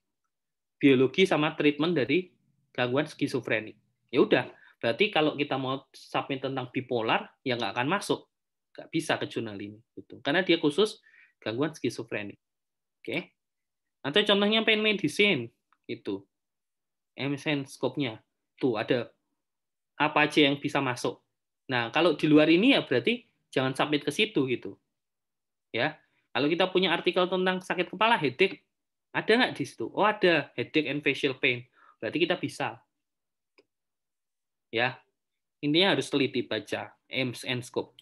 biologi sama treatment dari gangguan skizofrenik. Ya udah, berarti kalau kita mau submit tentang bipolar ya nggak akan masuk, nggak bisa ke jurnal ini, gitu. Karena dia khusus gangguan skizofrenik. Oke. Okay. Atau contohnya pain medicine itu MSN scope-nya tuh ada apa aja yang bisa masuk. Nah, kalau di luar ini ya berarti jangan submit ke situ gitu. Ya. Kalau kita punya artikel tentang sakit kepala headache, ada nggak di situ? Oh, ada headache and facial pain berarti kita bisa. Ya, intinya harus teliti baca aims and scope.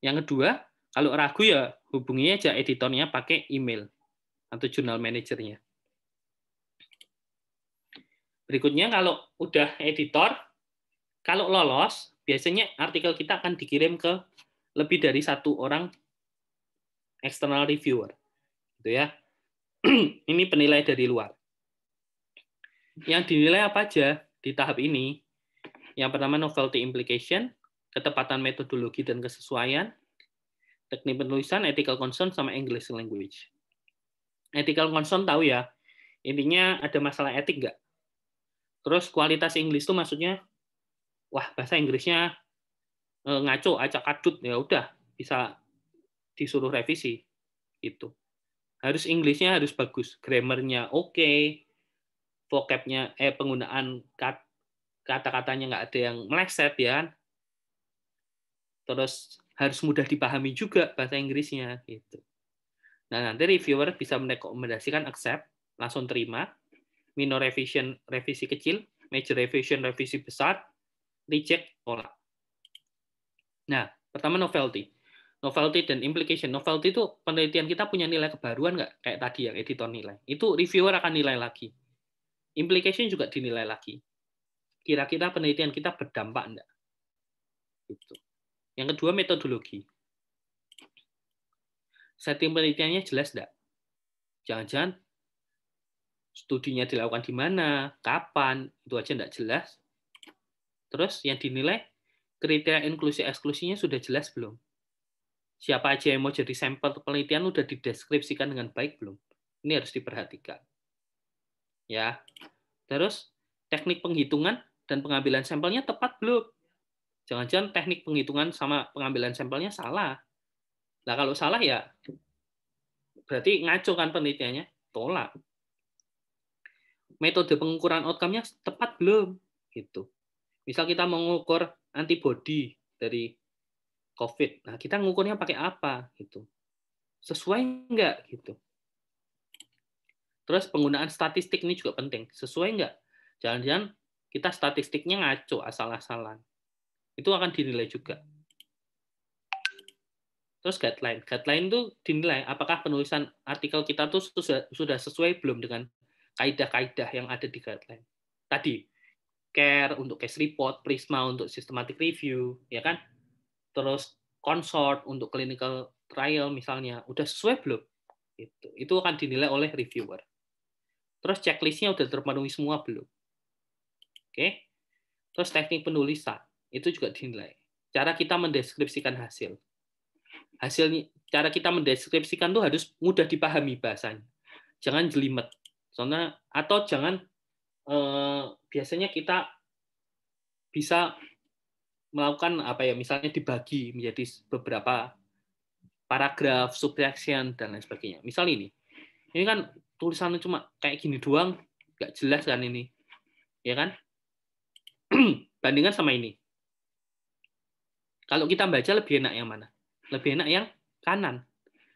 Yang kedua, kalau ragu ya hubungi aja editornya pakai email atau jurnal manajernya. Berikutnya kalau udah editor, kalau lolos, biasanya artikel kita akan dikirim ke lebih dari satu orang external reviewer. Gitu ya. Ini penilai dari luar yang dinilai apa aja di tahap ini. Yang pertama novelty implication, ketepatan metodologi dan kesesuaian, teknik penulisan, ethical concern, sama English language. Ethical concern tahu ya, intinya ada masalah etik nggak? Terus kualitas English itu maksudnya, wah bahasa Inggrisnya e, ngaco, acak adut, ya udah bisa disuruh revisi itu. Harus Inggrisnya harus bagus, grammarnya oke, okay, vocabnya eh penggunaan kata-katanya nggak ada yang meleset ya kan? terus harus mudah dipahami juga bahasa Inggrisnya gitu nah nanti reviewer bisa merekomendasikan accept langsung terima minor revision revisi kecil major revision revisi besar reject tolak nah pertama novelty novelty dan implication. Novelty itu penelitian kita punya nilai kebaruan nggak? Kayak tadi yang editor nilai. Itu reviewer akan nilai lagi. Implication juga dinilai lagi. Kira-kira penelitian kita berdampak enggak? Gitu. Yang kedua metodologi. Setting penelitiannya jelas enggak? Jangan-jangan studinya dilakukan di mana, kapan, itu aja enggak jelas. Terus yang dinilai kriteria inklusi eksklusinya sudah jelas belum? Siapa aja yang mau jadi sampel penelitian sudah dideskripsikan dengan baik belum? Ini harus diperhatikan ya. Terus teknik penghitungan dan pengambilan sampelnya tepat belum? Jangan-jangan teknik penghitungan sama pengambilan sampelnya salah. Nah, kalau salah ya berarti ngaco kan penelitiannya, tolak. Metode pengukuran outcome-nya tepat belum? Gitu. Misal kita mengukur antibodi dari COVID. Nah, kita ngukurnya pakai apa gitu? Sesuai enggak gitu? Terus penggunaan statistik ini juga penting. Sesuai nggak? Jangan-jangan kita statistiknya ngaco asal-asalan. Itu akan dinilai juga. Terus guideline. Guideline itu dinilai apakah penulisan artikel kita tuh sudah, sudah sesuai belum dengan kaidah-kaidah yang ada di guideline. Tadi, care untuk case report, prisma untuk systematic review, ya kan? Terus consort untuk clinical trial misalnya, udah sesuai belum? Itu, itu akan dinilai oleh reviewer. Terus checklistnya udah terpenuhi semua belum? Oke. Terus teknik penulisan itu juga dinilai. Cara kita mendeskripsikan hasil. Hasilnya cara kita mendeskripsikan tuh harus mudah dipahami bahasanya. Jangan jelimet. Soalnya atau jangan eh, biasanya kita bisa melakukan apa ya misalnya dibagi menjadi beberapa paragraf, subsection dan lain sebagainya. Misal ini, ini kan tulisannya cuma kayak gini doang nggak jelas kan ini ya kan bandingan sama ini kalau kita baca lebih enak yang mana lebih enak yang kanan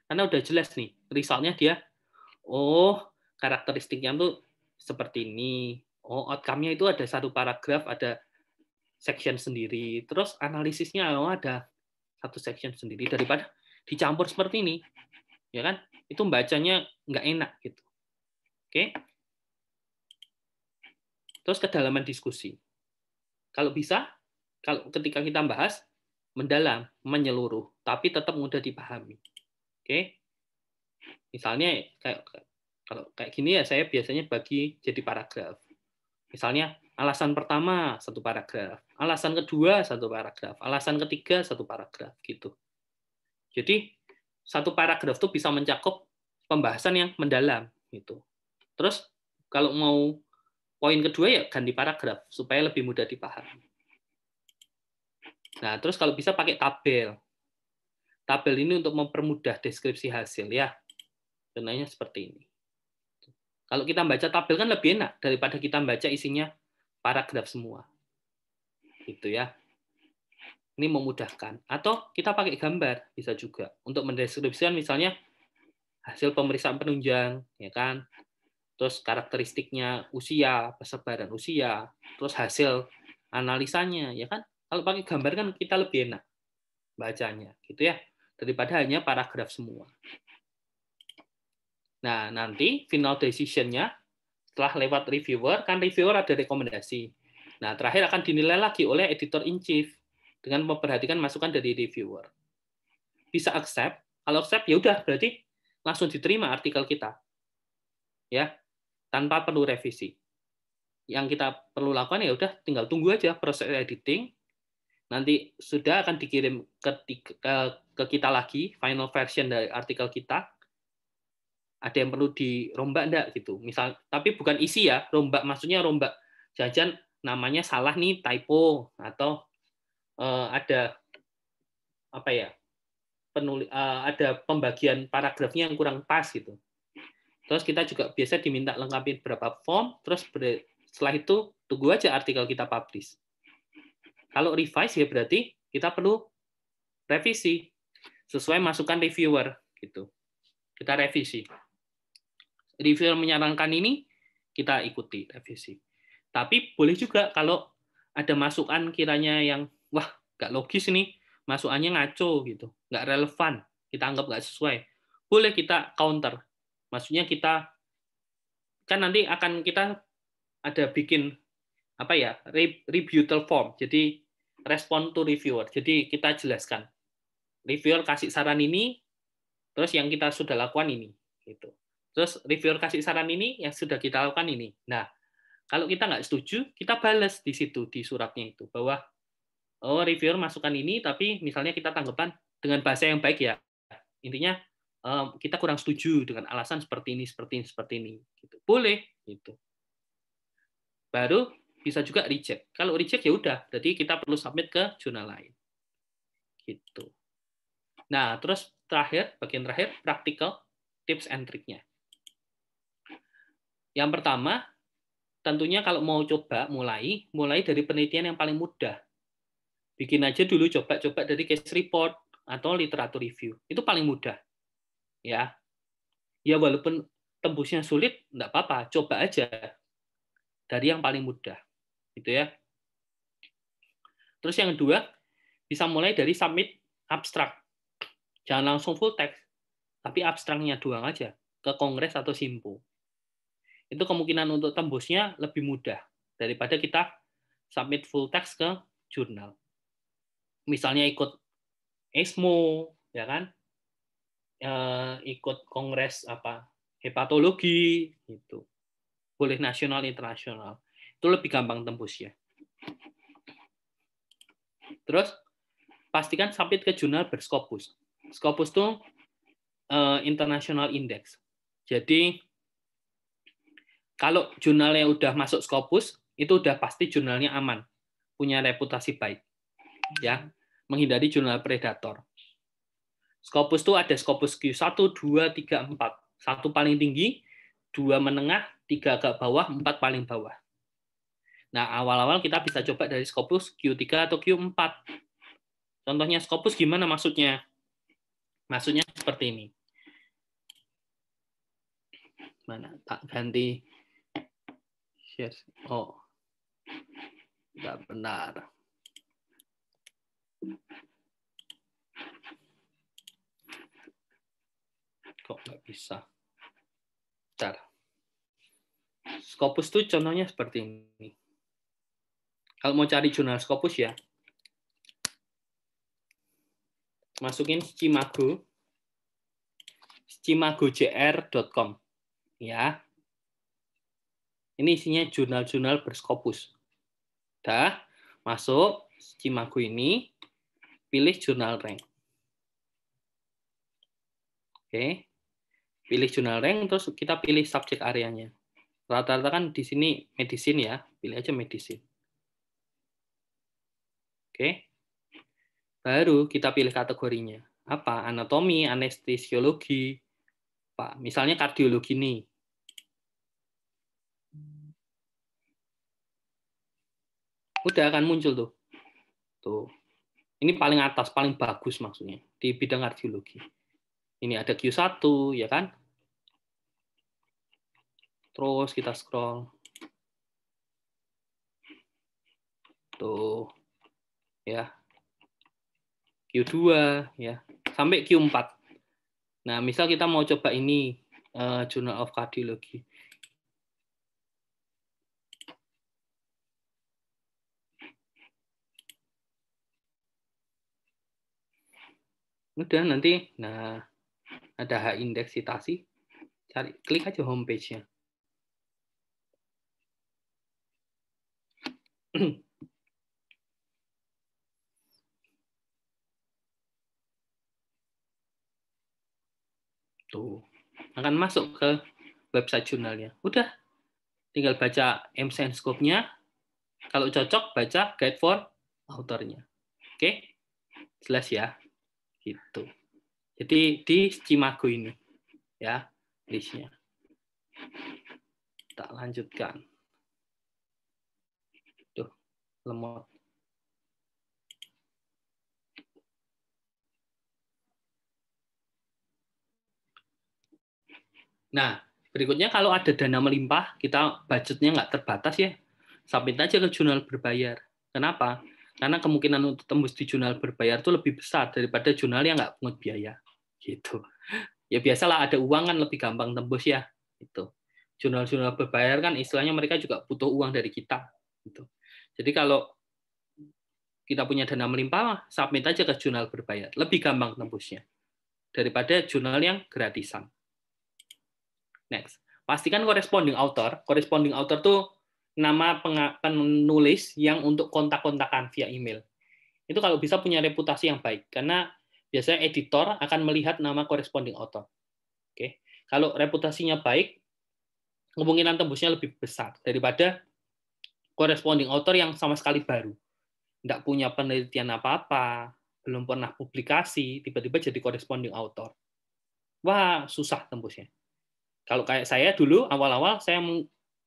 karena udah jelas nih resultnya dia oh karakteristiknya tuh seperti ini oh outcome-nya itu ada satu paragraf ada section sendiri terus analisisnya oh ada satu section sendiri daripada dicampur seperti ini ya kan itu bacanya nggak enak gitu Oke. Terus kedalaman diskusi. Kalau bisa, kalau ketika kita bahas mendalam, menyeluruh, tapi tetap mudah dipahami. Oke. Misalnya kayak kalau kayak gini ya saya biasanya bagi jadi paragraf. Misalnya alasan pertama satu paragraf, alasan kedua satu paragraf, alasan ketiga satu paragraf gitu. Jadi satu paragraf itu bisa mencakup pembahasan yang mendalam gitu. Terus kalau mau poin kedua ya ganti paragraf supaya lebih mudah dipahami. Nah, terus kalau bisa pakai tabel. Tabel ini untuk mempermudah deskripsi hasil ya. Contohnya seperti ini. Kalau kita baca tabel kan lebih enak daripada kita baca isinya paragraf semua. Gitu ya. Ini memudahkan. Atau kita pakai gambar bisa juga untuk mendeskripsikan misalnya hasil pemeriksaan penunjang, ya kan? terus karakteristiknya usia, persebaran usia, terus hasil analisanya, ya kan? Kalau pakai gambar kan kita lebih enak bacanya, gitu ya, daripada hanya paragraf semua. Nah, nanti final decision-nya setelah lewat reviewer, kan reviewer ada rekomendasi. Nah, terakhir akan dinilai lagi oleh editor in chief dengan memperhatikan masukan dari reviewer. Bisa accept, kalau accept ya udah berarti langsung diterima artikel kita. Ya tanpa perlu revisi. Yang kita perlu lakukan ya udah tinggal tunggu aja proses editing. Nanti sudah akan dikirim ke, ke kita lagi final version dari artikel kita. Ada yang perlu dirombak enggak gitu. Misal tapi bukan isi ya, rombak maksudnya rombak jajan namanya salah nih typo atau uh, ada apa ya? penulis uh, eh, ada pembagian paragrafnya yang kurang pas gitu Terus kita juga biasa diminta lengkapi beberapa form, terus setelah itu tunggu aja artikel kita publish. Kalau revise ya berarti kita perlu revisi sesuai masukan reviewer gitu. Kita revisi. Reviewer menyarankan ini kita ikuti revisi. Tapi boleh juga kalau ada masukan kiranya yang wah nggak logis nih, masukannya ngaco gitu, nggak relevan, kita anggap nggak sesuai, boleh kita counter Maksudnya kita kan nanti akan kita ada bikin apa ya rebuttal form. Jadi respon to reviewer. Jadi kita jelaskan reviewer kasih saran ini, terus yang kita sudah lakukan ini, gitu. Terus reviewer kasih saran ini, yang sudah kita lakukan ini. Nah, kalau kita nggak setuju, kita balas di situ di suratnya itu bahwa oh reviewer masukan ini, tapi misalnya kita tanggapan dengan bahasa yang baik ya. Intinya Ehm, kita kurang setuju dengan alasan seperti ini, seperti ini, seperti ini. Gitu. Boleh, gitu. Baru bisa juga reject. Kalau reject ya udah, jadi kita perlu submit ke jurnal lain. Gitu. Nah, terus terakhir, bagian terakhir, practical tips and triknya. Yang pertama, tentunya kalau mau coba mulai, mulai dari penelitian yang paling mudah. Bikin aja dulu coba-coba dari case report atau literatur review. Itu paling mudah ya ya walaupun tembusnya sulit enggak apa-apa coba aja dari yang paling mudah gitu ya terus yang kedua bisa mulai dari submit abstrak jangan langsung full text tapi abstraknya doang aja ke kongres atau simpo itu kemungkinan untuk tembusnya lebih mudah daripada kita submit full text ke jurnal misalnya ikut ESMO ya kan uh, ikut kongres apa hepatologi gitu boleh nasional internasional itu lebih gampang tembus ya terus pastikan submit ke jurnal berskopus skopus itu uh, international index jadi kalau jurnalnya udah masuk skopus itu udah pasti jurnalnya aman punya reputasi baik ya menghindari jurnal predator Scopus itu ada Scopus Q1, 2, 3, 4. Satu paling tinggi, dua menengah, tiga agak bawah, empat paling bawah. Nah, awal-awal kita bisa coba dari Scopus Q3 atau Q4. Contohnya Scopus gimana maksudnya? Maksudnya seperti ini. Mana? Tak ganti Yes. Oh. Tidak benar. kok nggak bisa Bentar. Scopus itu contohnya seperti ini. Kalau mau cari jurnal Scopus ya, masukin Cimago, cimagojr.com. Ya. Ini isinya jurnal-jurnal berskopus. Dah, masuk Cimago ini, pilih jurnal rank. Oke pilih jurnal rank terus kita pilih subjek areanya. Rata-rata kan di sini medicine ya, pilih aja medicine. Oke. Baru kita pilih kategorinya. Apa? Anatomi, anestesiologi, Pak. Misalnya kardiologi nih. Udah akan muncul tuh. Tuh. Ini paling atas, paling bagus maksudnya di bidang kardiologi ini ada Q1 ya kan. Terus kita scroll. Tuh. Ya. Q2 ya, sampai Q4. Nah, misal kita mau coba ini uh, Journal of Cardiology. Udah nanti. Nah, ada H indeks citasi, cari klik aja homepage-nya. Tuh, akan masuk ke website jurnalnya. Udah, tinggal baca m scope-nya. Kalau cocok, baca guide for autornya, Oke, jelas ya. Gitu. Jadi di Cimago ini ya listnya. Tak lanjutkan. Tuh, lemot. Nah, berikutnya kalau ada dana melimpah, kita budgetnya nggak terbatas ya. Submit aja ke jurnal berbayar. Kenapa? Karena kemungkinan untuk tembus di jurnal berbayar itu lebih besar daripada jurnal yang nggak pungut biaya gitu ya biasalah ada uang kan lebih gampang tembus ya itu jurnal-jurnal berbayar kan istilahnya mereka juga butuh uang dari kita gitu jadi kalau kita punya dana melimpah submit aja ke jurnal berbayar lebih gampang tembusnya daripada jurnal yang gratisan next pastikan corresponding author corresponding author tuh nama penulis yang untuk kontak-kontakan via email itu kalau bisa punya reputasi yang baik karena biasanya editor akan melihat nama corresponding author. Oke. Kalau reputasinya baik, kemungkinan tembusnya lebih besar daripada corresponding author yang sama sekali baru. Tidak punya penelitian apa-apa, belum pernah publikasi, tiba-tiba jadi corresponding author. Wah, susah tembusnya. Kalau kayak saya dulu, awal-awal saya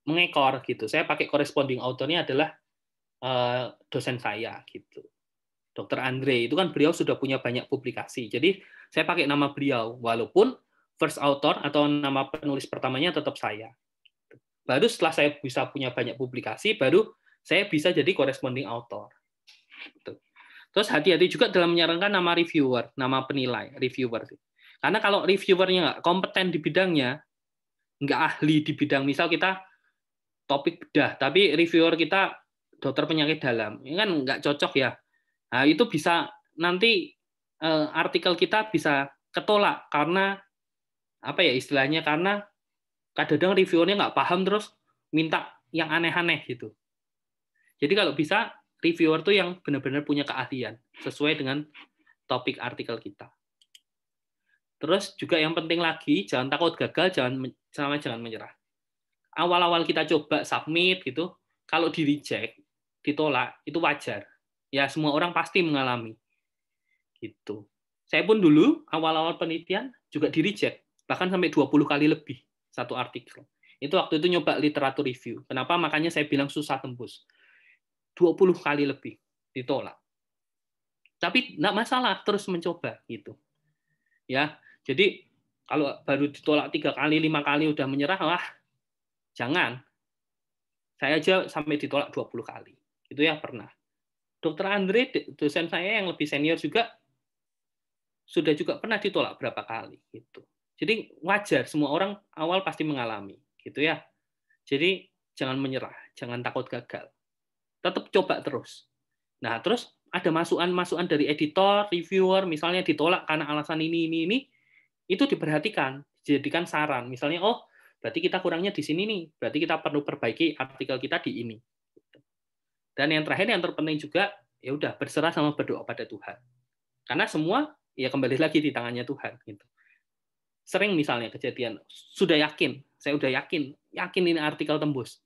mengekor gitu. Saya pakai corresponding authornya adalah eh, dosen saya gitu. Dr. Andre itu kan beliau sudah punya banyak publikasi. Jadi saya pakai nama beliau walaupun first author atau nama penulis pertamanya tetap saya. Baru setelah saya bisa punya banyak publikasi baru saya bisa jadi corresponding author. Gitu. Terus hati-hati juga dalam menyarankan nama reviewer, nama penilai, reviewer. Karena kalau reviewernya nggak kompeten di bidangnya, nggak ahli di bidang, misal kita topik bedah, tapi reviewer kita dokter penyakit dalam, ini kan nggak cocok ya. Nah, itu bisa nanti uh, artikel kita bisa ketolak karena apa ya istilahnya karena kadang-kadang reviewernya nggak paham terus minta yang aneh-aneh gitu. Jadi kalau bisa reviewer tuh yang benar-benar punya keahlian sesuai dengan topik artikel kita. Terus juga yang penting lagi jangan takut gagal, jangan sama jangan menyerah. Awal-awal kita coba submit gitu, kalau di reject, ditolak itu wajar ya semua orang pasti mengalami gitu saya pun dulu awal-awal penelitian juga di reject bahkan sampai 20 kali lebih satu artikel itu waktu itu nyoba literatur review kenapa makanya saya bilang susah tembus 20 kali lebih ditolak tapi tidak masalah terus mencoba gitu ya jadi kalau baru ditolak tiga kali lima kali udah menyerah lah jangan saya aja sampai ditolak 20 kali itu ya pernah Dokter Andre, dosen saya yang lebih senior juga sudah juga pernah ditolak berapa kali gitu. Jadi wajar semua orang awal pasti mengalami gitu ya. Jadi jangan menyerah, jangan takut gagal. Tetap coba terus. Nah, terus ada masukan-masukan dari editor, reviewer, misalnya ditolak karena alasan ini ini ini itu diperhatikan, dijadikan saran. Misalnya oh, berarti kita kurangnya di sini nih, berarti kita perlu perbaiki artikel kita di ini. Dan yang terakhir yang terpenting juga ya udah berserah sama berdoa pada Tuhan. Karena semua ya kembali lagi di tangannya Tuhan gitu. Sering misalnya kejadian sudah yakin, saya udah yakin, yakin ini artikel tembus.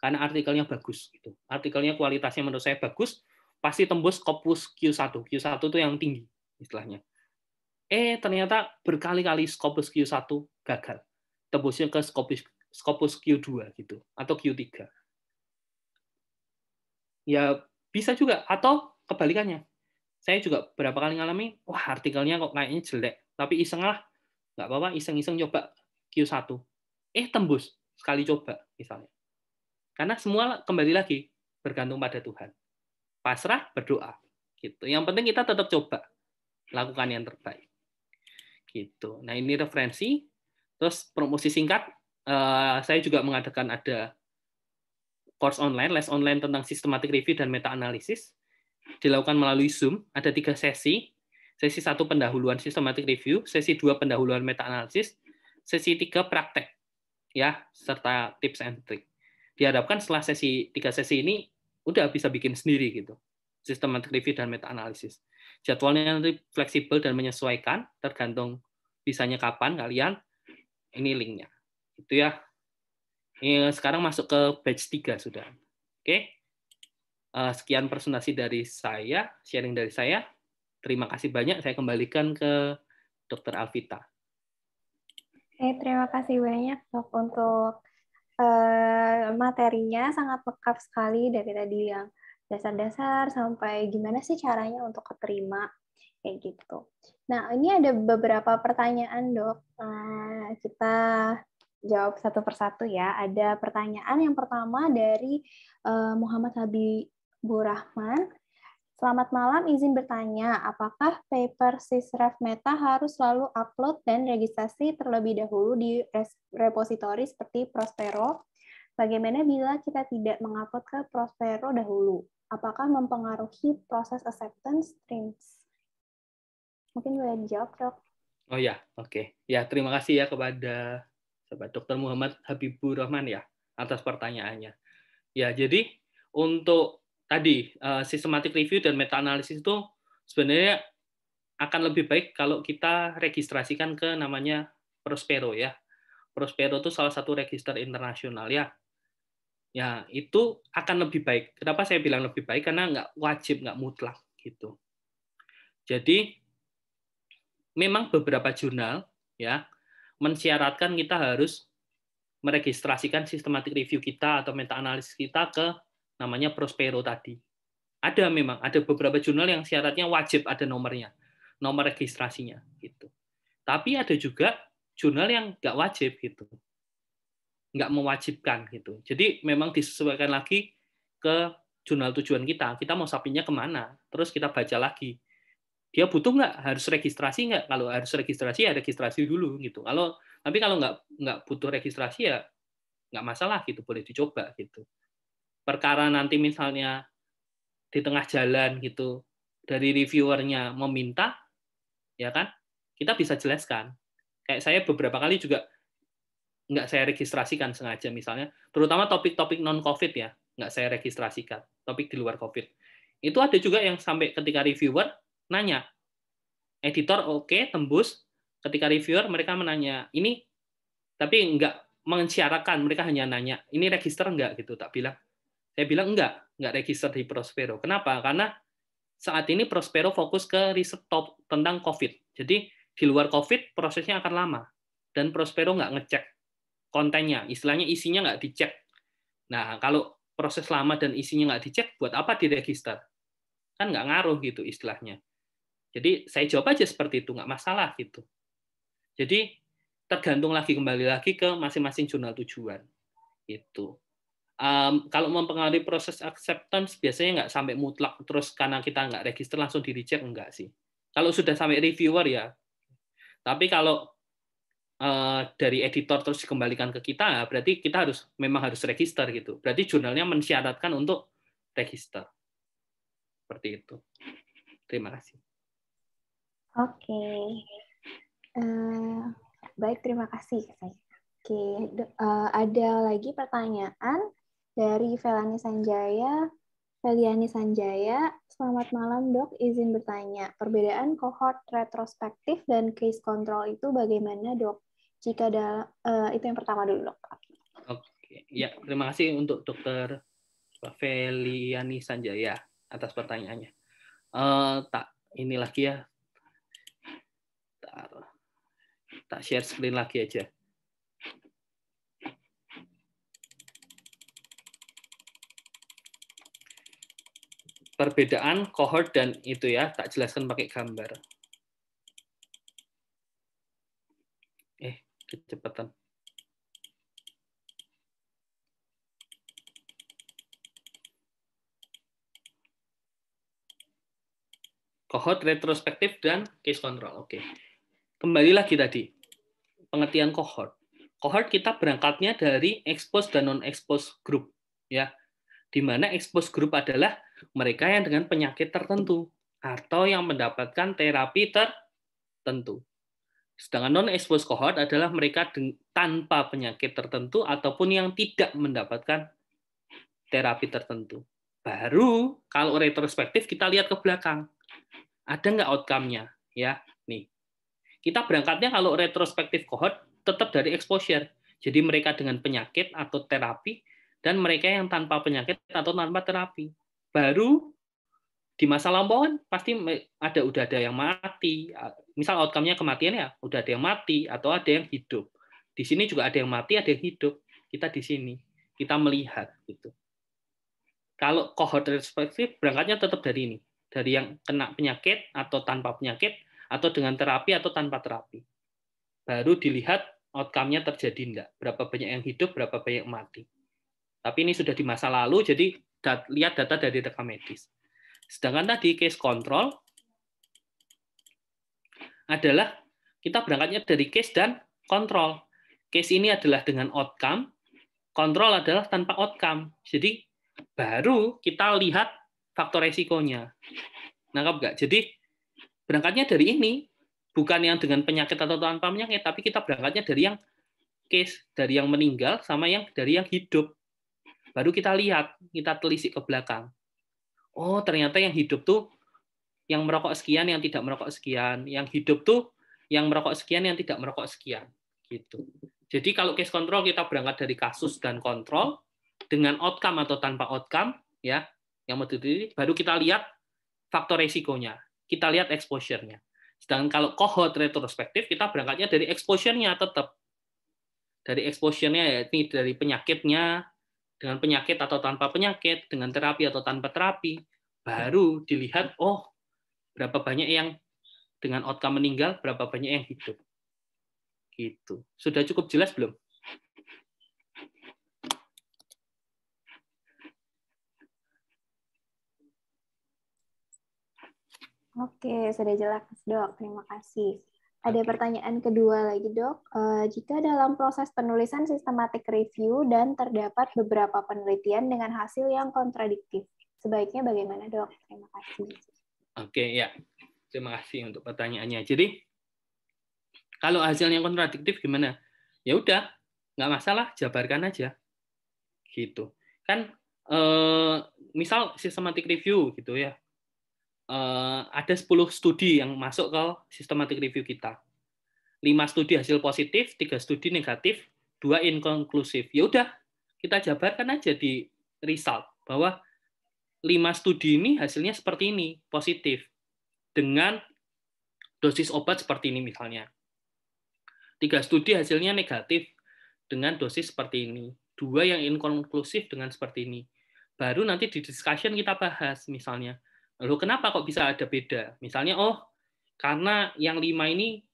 Karena artikelnya bagus gitu. Artikelnya kualitasnya menurut saya bagus, pasti tembus Scopus Q1. Q1 itu yang tinggi istilahnya. Eh ternyata berkali-kali Scopus Q1 gagal. Tembusnya ke Scopus Scopus Q2 gitu atau Q3 ya bisa juga atau kebalikannya saya juga berapa kali ngalami wah artikelnya kok kayaknya jelek tapi iseng lah nggak apa-apa iseng-iseng coba Q1 eh tembus sekali coba misalnya karena semua kembali lagi bergantung pada Tuhan pasrah berdoa gitu yang penting kita tetap coba lakukan yang terbaik gitu nah ini referensi terus promosi singkat eh, saya juga mengadakan ada course online, les online tentang systematic review dan meta-analisis, dilakukan melalui Zoom. Ada tiga sesi. Sesi satu pendahuluan systematic review, sesi dua pendahuluan meta-analisis, sesi tiga praktek, ya, serta tips and trick. Diharapkan setelah sesi tiga sesi ini udah bisa bikin sendiri gitu systematic review dan meta analisis. Jadwalnya nanti fleksibel dan menyesuaikan tergantung bisanya kapan kalian. Ini linknya. Itu ya Iya, sekarang masuk ke batch 3 sudah. Oke. Okay. Eh, sekian presentasi dari saya, sharing dari saya. Terima kasih banyak. Saya kembalikan ke Dr. Alvita. Oke, terima kasih banyak dok untuk uh, materinya sangat lengkap sekali dari tadi yang dasar-dasar sampai gimana sih caranya untuk keterima kayak gitu. Nah ini ada beberapa pertanyaan dok. Uh, kita jawab satu persatu ya. Ada pertanyaan yang pertama dari uh, Muhammad Habibur Rahman. Selamat malam, izin bertanya, apakah paper sisref meta harus selalu upload dan registrasi terlebih dahulu di repositori seperti Prospero? Bagaimana bila kita tidak mengupload ke Prospero dahulu? Apakah mempengaruhi proses acceptance streams? Mungkin boleh dijawab, Dok. Oh ya, oke. Okay. Ya, terima kasih ya kepada Coba Dr. Muhammad Habibur Rahman ya atas pertanyaannya. Ya, jadi untuk tadi uh, eh, systematic review dan meta analisis itu sebenarnya akan lebih baik kalau kita registrasikan ke namanya Prospero ya. Prospero itu salah satu register internasional ya. Ya, itu akan lebih baik. Kenapa saya bilang lebih baik? Karena nggak wajib, nggak mutlak gitu. Jadi memang beberapa jurnal ya mensyaratkan kita harus meregistrasikan sistematik review kita atau meta analisis kita ke namanya Prospero tadi. Ada memang ada beberapa jurnal yang syaratnya wajib ada nomornya, nomor registrasinya gitu. Tapi ada juga jurnal yang nggak wajib gitu, nggak mewajibkan gitu. Jadi memang disesuaikan lagi ke jurnal tujuan kita. Kita mau sapinya kemana, terus kita baca lagi dia butuh nggak harus registrasi nggak kalau harus registrasi ya registrasi dulu gitu kalau tapi kalau nggak nggak butuh registrasi ya nggak masalah gitu boleh dicoba gitu perkara nanti misalnya di tengah jalan gitu dari reviewernya meminta ya kan kita bisa jelaskan kayak saya beberapa kali juga nggak saya registrasikan sengaja misalnya terutama topik-topik non covid ya nggak saya registrasikan topik di luar covid itu ada juga yang sampai ketika reviewer nanya. Editor oke, okay, tembus. Ketika reviewer mereka menanya, ini tapi enggak mensiarakan, mereka hanya nanya, ini register enggak gitu, tak bilang. Saya bilang enggak, enggak register di Prospero. Kenapa? Karena saat ini Prospero fokus ke riset top tentang COVID. Jadi di luar COVID prosesnya akan lama dan Prospero enggak ngecek kontennya, istilahnya isinya enggak dicek. Nah kalau proses lama dan isinya enggak dicek, buat apa diregister? Kan enggak ngaruh gitu istilahnya. Jadi saya jawab aja seperti itu, nggak masalah gitu. Jadi tergantung lagi kembali lagi ke masing-masing jurnal tujuan itu. Um, kalau mempengaruhi proses acceptance biasanya nggak sampai mutlak terus karena kita nggak register langsung di reject enggak sih. Kalau sudah sampai reviewer ya. Tapi kalau uh, dari editor terus dikembalikan ke kita berarti kita harus memang harus register gitu. Berarti jurnalnya mensyaratkan untuk register. Seperti itu. Terima kasih. Oke. Okay. Uh, eh, baik, terima kasih. Oke, okay. uh, eh, ada lagi pertanyaan dari Felani Sanjaya. Feliani Sanjaya, selamat malam dok, izin bertanya. Perbedaan kohort retrospektif dan case control itu bagaimana dok? Jika ada, uh, eh, itu yang pertama dulu dok. Oke, ya terima kasih untuk dokter Feliani Sanjaya atas pertanyaannya. Uh, tak ini lagi ya tak share screen lagi aja. Perbedaan cohort dan itu ya, tak jelaskan pakai gambar. Eh, kecepatan. Cohort retrospektif dan case control. Oke. Kembali lagi tadi pengertian cohort. Cohort kita berangkatnya dari expose dan non-expose group, ya. Di mana expose group adalah mereka yang dengan penyakit tertentu atau yang mendapatkan terapi tertentu. Sedangkan non expose cohort adalah mereka tanpa penyakit tertentu ataupun yang tidak mendapatkan terapi tertentu. Baru kalau retrospektif kita lihat ke belakang. Ada nggak outcome-nya? Ya, nih. Kita berangkatnya kalau retrospektif cohort tetap dari exposure. Jadi mereka dengan penyakit atau terapi dan mereka yang tanpa penyakit atau tanpa terapi. Baru di masa lampau pasti ada udah ada yang mati. Misal outcome-nya kematian ya, udah ada yang mati atau ada yang hidup. Di sini juga ada yang mati, ada yang hidup. Kita di sini, kita melihat gitu. Kalau cohort retrospektif berangkatnya tetap dari ini, dari yang kena penyakit atau tanpa penyakit atau dengan terapi atau tanpa terapi. Baru dilihat outcome-nya terjadi enggak, berapa banyak yang hidup, berapa banyak yang mati. Tapi ini sudah di masa lalu, jadi dat lihat data dari rekam medis. Sedangkan tadi case control adalah kita berangkatnya dari case dan control Case ini adalah dengan outcome, control adalah tanpa outcome. Jadi baru kita lihat faktor resikonya. Nangkap nggak? Jadi Berangkatnya dari ini, bukan yang dengan penyakit atau tanpa penyakit, tapi kita berangkatnya dari yang case, dari yang meninggal sama yang dari yang hidup. Baru kita lihat, kita telisik ke belakang. Oh, ternyata yang hidup tuh yang merokok sekian, yang tidak merokok sekian. Yang hidup tuh yang merokok sekian, yang tidak merokok sekian. Gitu. Jadi kalau case control kita berangkat dari kasus dan kontrol dengan outcome atau tanpa outcome, ya, yang metode ini baru kita lihat faktor resikonya kita lihat exposure-nya. Sedangkan kalau cohort retrospektif, kita berangkatnya dari exposure-nya tetap. Dari exposure-nya, yaitu dari penyakitnya, dengan penyakit atau tanpa penyakit, dengan terapi atau tanpa terapi, baru dilihat, oh, berapa banyak yang dengan outcome meninggal, berapa banyak yang hidup. Gitu. Sudah cukup jelas belum? Oke, sudah jelas, dok. Terima kasih. Ada pertanyaan kedua lagi, dok. Uh, jika dalam proses penulisan sistematik review dan terdapat beberapa penelitian dengan hasil yang kontradiktif, sebaiknya bagaimana, dok? Terima kasih. Oke, ya. Terima kasih untuk pertanyaannya. Jadi, kalau hasilnya kontradiktif gimana? Ya udah, nggak masalah, jabarkan aja. Gitu. Kan, eh, misal sistematik review gitu ya uh, ada 10 studi yang masuk ke systematic review kita. 5 studi hasil positif, 3 studi negatif, 2 inkonklusif. Ya udah, kita jabarkan aja di result bahwa 5 studi ini hasilnya seperti ini, positif dengan dosis obat seperti ini misalnya. Tiga studi hasilnya negatif dengan dosis seperti ini. Dua yang inkonklusif dengan seperti ini. Baru nanti di discussion kita bahas misalnya Lalu kenapa kok bisa ada beda? Misalnya, oh karena yang lima ini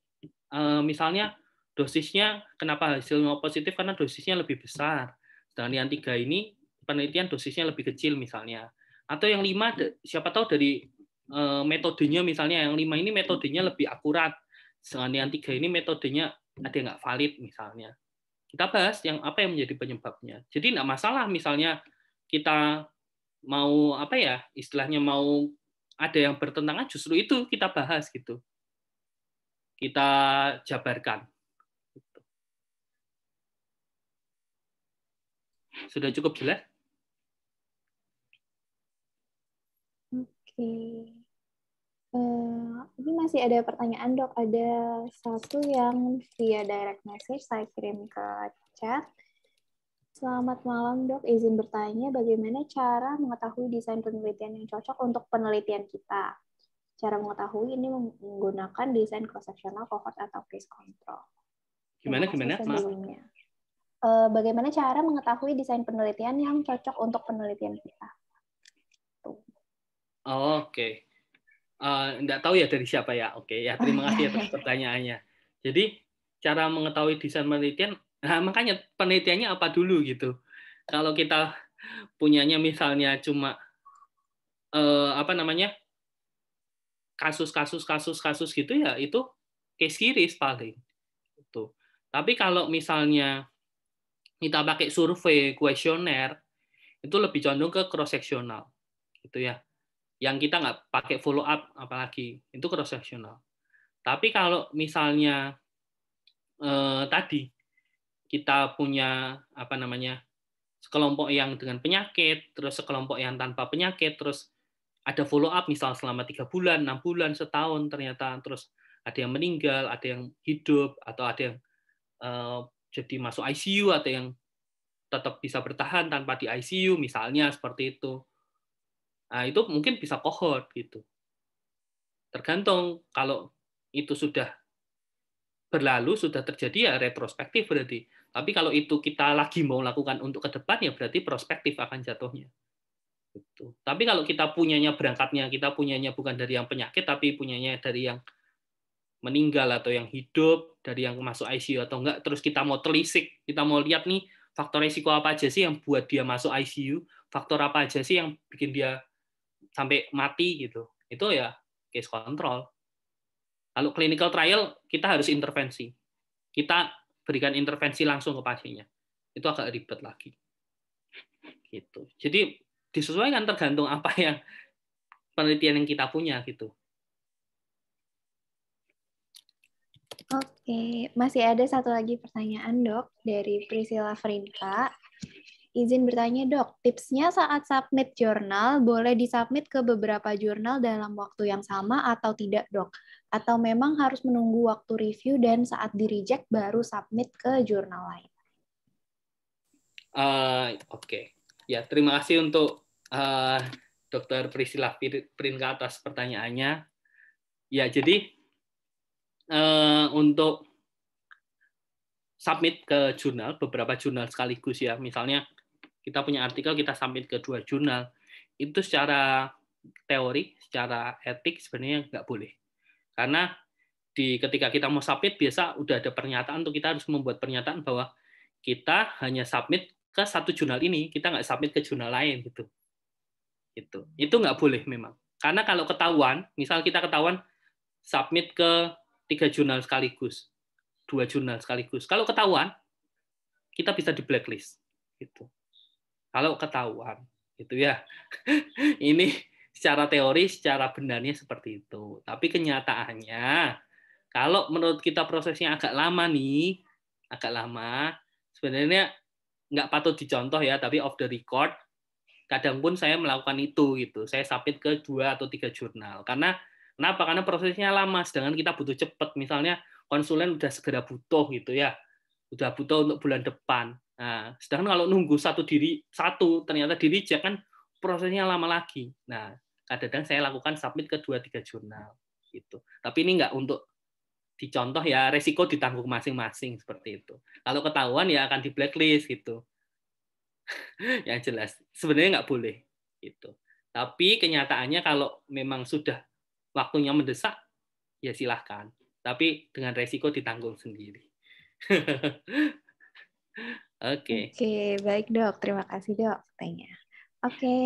eh, misalnya dosisnya kenapa hasilnya positif karena dosisnya lebih besar. Dan yang tiga ini penelitian dosisnya lebih kecil misalnya. Atau yang lima siapa tahu dari eh, metodenya misalnya yang lima ini metodenya lebih akurat. Sedangkan yang tiga ini metodenya ada yang nggak valid misalnya. Kita bahas yang apa yang menjadi penyebabnya. Jadi nggak masalah misalnya kita mau apa ya istilahnya mau ada yang bertentangan justru itu kita bahas gitu kita jabarkan sudah cukup jelas oke uh, ini masih ada pertanyaan dok ada satu yang via direct message saya kirim ke chat Selamat malam dok, izin bertanya bagaimana cara mengetahui desain penelitian yang cocok untuk penelitian kita? Cara mengetahui ini menggunakan desain cross-sectional cohort atau case control. Gimana, gimana? Sebelumnya. Eh, bagaimana cara mengetahui desain penelitian yang cocok untuk penelitian kita? Oh, Oke. Okay. Uh, eh, nggak tahu ya dari siapa ya. Oke okay, ya, terima kasih atas pertanyaannya. Jadi, cara mengetahui desain penelitian Nah, makanya penelitiannya apa dulu gitu. Kalau kita punyanya misalnya cuma eh, apa namanya kasus-kasus kasus-kasus gitu ya itu case series paling itu. Tapi kalau misalnya kita pakai survei kuesioner itu lebih condong ke cross sectional gitu ya. Yang kita nggak pakai follow up apalagi itu cross sectional. Tapi kalau misalnya eh, tadi kita punya apa namanya sekelompok yang dengan penyakit, terus sekelompok yang tanpa penyakit, terus ada follow up misal selama tiga bulan, enam bulan, setahun ternyata terus ada yang meninggal, ada yang hidup atau ada yang uh, jadi masuk ICU atau yang tetap bisa bertahan tanpa di ICU misalnya seperti itu. Nah, itu mungkin bisa cohort gitu. Tergantung kalau itu sudah berlalu sudah terjadi ya retrospektif berarti tapi kalau itu kita lagi mau lakukan untuk ke depan ya berarti prospektif akan jatuhnya. Gitu. Tapi kalau kita punyanya berangkatnya, kita punyanya bukan dari yang penyakit tapi punyanya dari yang meninggal atau yang hidup, dari yang masuk ICU atau enggak, terus kita mau telisik, kita mau lihat nih faktor risiko apa aja sih yang buat dia masuk ICU, faktor apa aja sih yang bikin dia sampai mati gitu. Itu ya case control. Kalau clinical trial kita harus intervensi. Kita berikan intervensi langsung ke pasiennya. Itu agak ribet lagi. Gitu. Jadi disesuaikan tergantung apa yang penelitian yang kita punya gitu. Oke, masih ada satu lagi pertanyaan dok dari Priscilla Frinka. Izin bertanya dok, tipsnya saat submit jurnal boleh disubmit ke beberapa jurnal dalam waktu yang sama atau tidak dok? Atau memang harus menunggu waktu review dan saat di reject baru submit ke jurnal lain? Uh, Oke, okay. ya terima kasih untuk uh, eh, Dr. Priscilla ke atas pertanyaannya. Ya jadi uh, untuk submit ke jurnal beberapa jurnal sekaligus ya, misalnya kita punya artikel kita submit ke dua jurnal itu secara teori secara etik sebenarnya nggak boleh karena di ketika kita mau submit biasa udah ada pernyataan tuh kita harus membuat pernyataan bahwa kita hanya submit ke satu jurnal ini kita nggak submit ke jurnal lain gitu itu itu nggak boleh memang karena kalau ketahuan misal kita ketahuan submit ke tiga jurnal sekaligus dua jurnal sekaligus kalau ketahuan kita bisa di blacklist gitu kalau ketahuan, gitu ya. Ini secara teori, secara benarnya seperti itu. Tapi kenyataannya, kalau menurut kita prosesnya agak lama nih, agak lama, sebenarnya nggak patut dicontoh ya, tapi off the record, kadang pun saya melakukan itu gitu. Saya sapit ke dua atau tiga jurnal. Karena kenapa? Karena prosesnya lama, sedangkan kita butuh cepat. Misalnya konsulen udah segera butuh gitu ya, udah butuh untuk bulan depan. Nah, sedangkan kalau nunggu satu diri satu ternyata diri reject kan prosesnya lama lagi. Nah, kadang-kadang saya lakukan submit ke dua tiga jurnal gitu. Tapi ini nggak untuk dicontoh ya resiko ditanggung masing-masing seperti itu. Kalau ketahuan ya akan di blacklist gitu. yang jelas sebenarnya nggak boleh gitu. Tapi kenyataannya kalau memang sudah waktunya mendesak ya silahkan. Tapi dengan resiko ditanggung sendiri. Oke. Okay. Oke, okay, baik dok. Terima kasih dok Tanya. Oke, okay.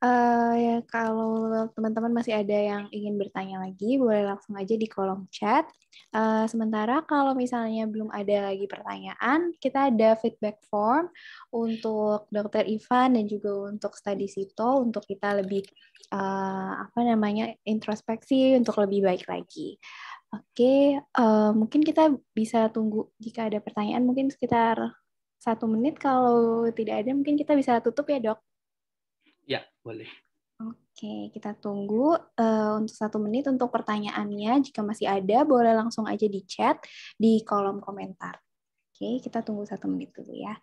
uh, eh, ya, kalau teman-teman masih ada yang ingin bertanya lagi, boleh langsung aja di kolom chat. Uh, sementara kalau misalnya belum ada lagi pertanyaan, kita ada feedback form untuk dokter Ivan dan juga untuk studi Sito untuk kita lebih uh, apa namanya introspeksi untuk lebih baik lagi. Oke, okay, uh, mungkin kita bisa tunggu jika ada pertanyaan. Mungkin sekitar satu menit. Kalau tidak ada, mungkin kita bisa tutup ya, dok? Ya, boleh. Oke, kita tunggu uh, untuk satu menit untuk pertanyaannya. Jika masih ada, boleh langsung aja di chat di kolom komentar. Oke, kita tunggu satu menit dulu ya.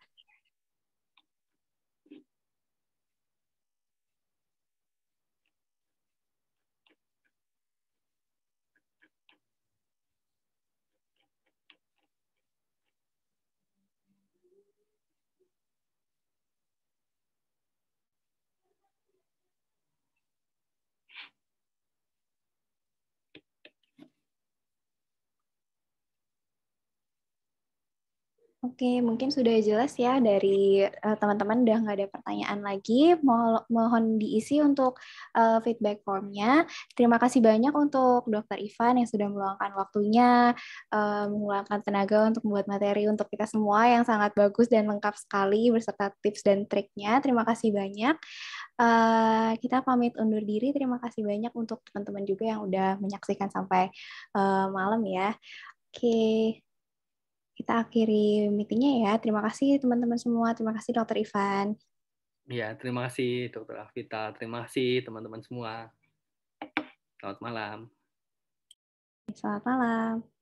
Oke, mungkin sudah jelas ya dari eh, teman-teman uh, udah nggak ada pertanyaan lagi. Mo mohon diisi untuk uh, feedback formnya. Terima kasih banyak untuk Dokter Ivan yang sudah meluangkan waktunya, uh, mengeluarkan tenaga untuk membuat materi untuk kita semua yang sangat bagus dan lengkap sekali berserta tips dan triknya. Terima kasih banyak. Uh, kita pamit undur diri. Terima kasih banyak untuk teman-teman juga yang udah menyaksikan sampai uh, malam ya. Oke. Okay kita akhiri meetingnya ya. Terima kasih teman-teman semua. Terima kasih Dokter Ivan. Ya, terima kasih Dokter Afita. Terima kasih teman-teman semua. Selamat malam. Selamat malam.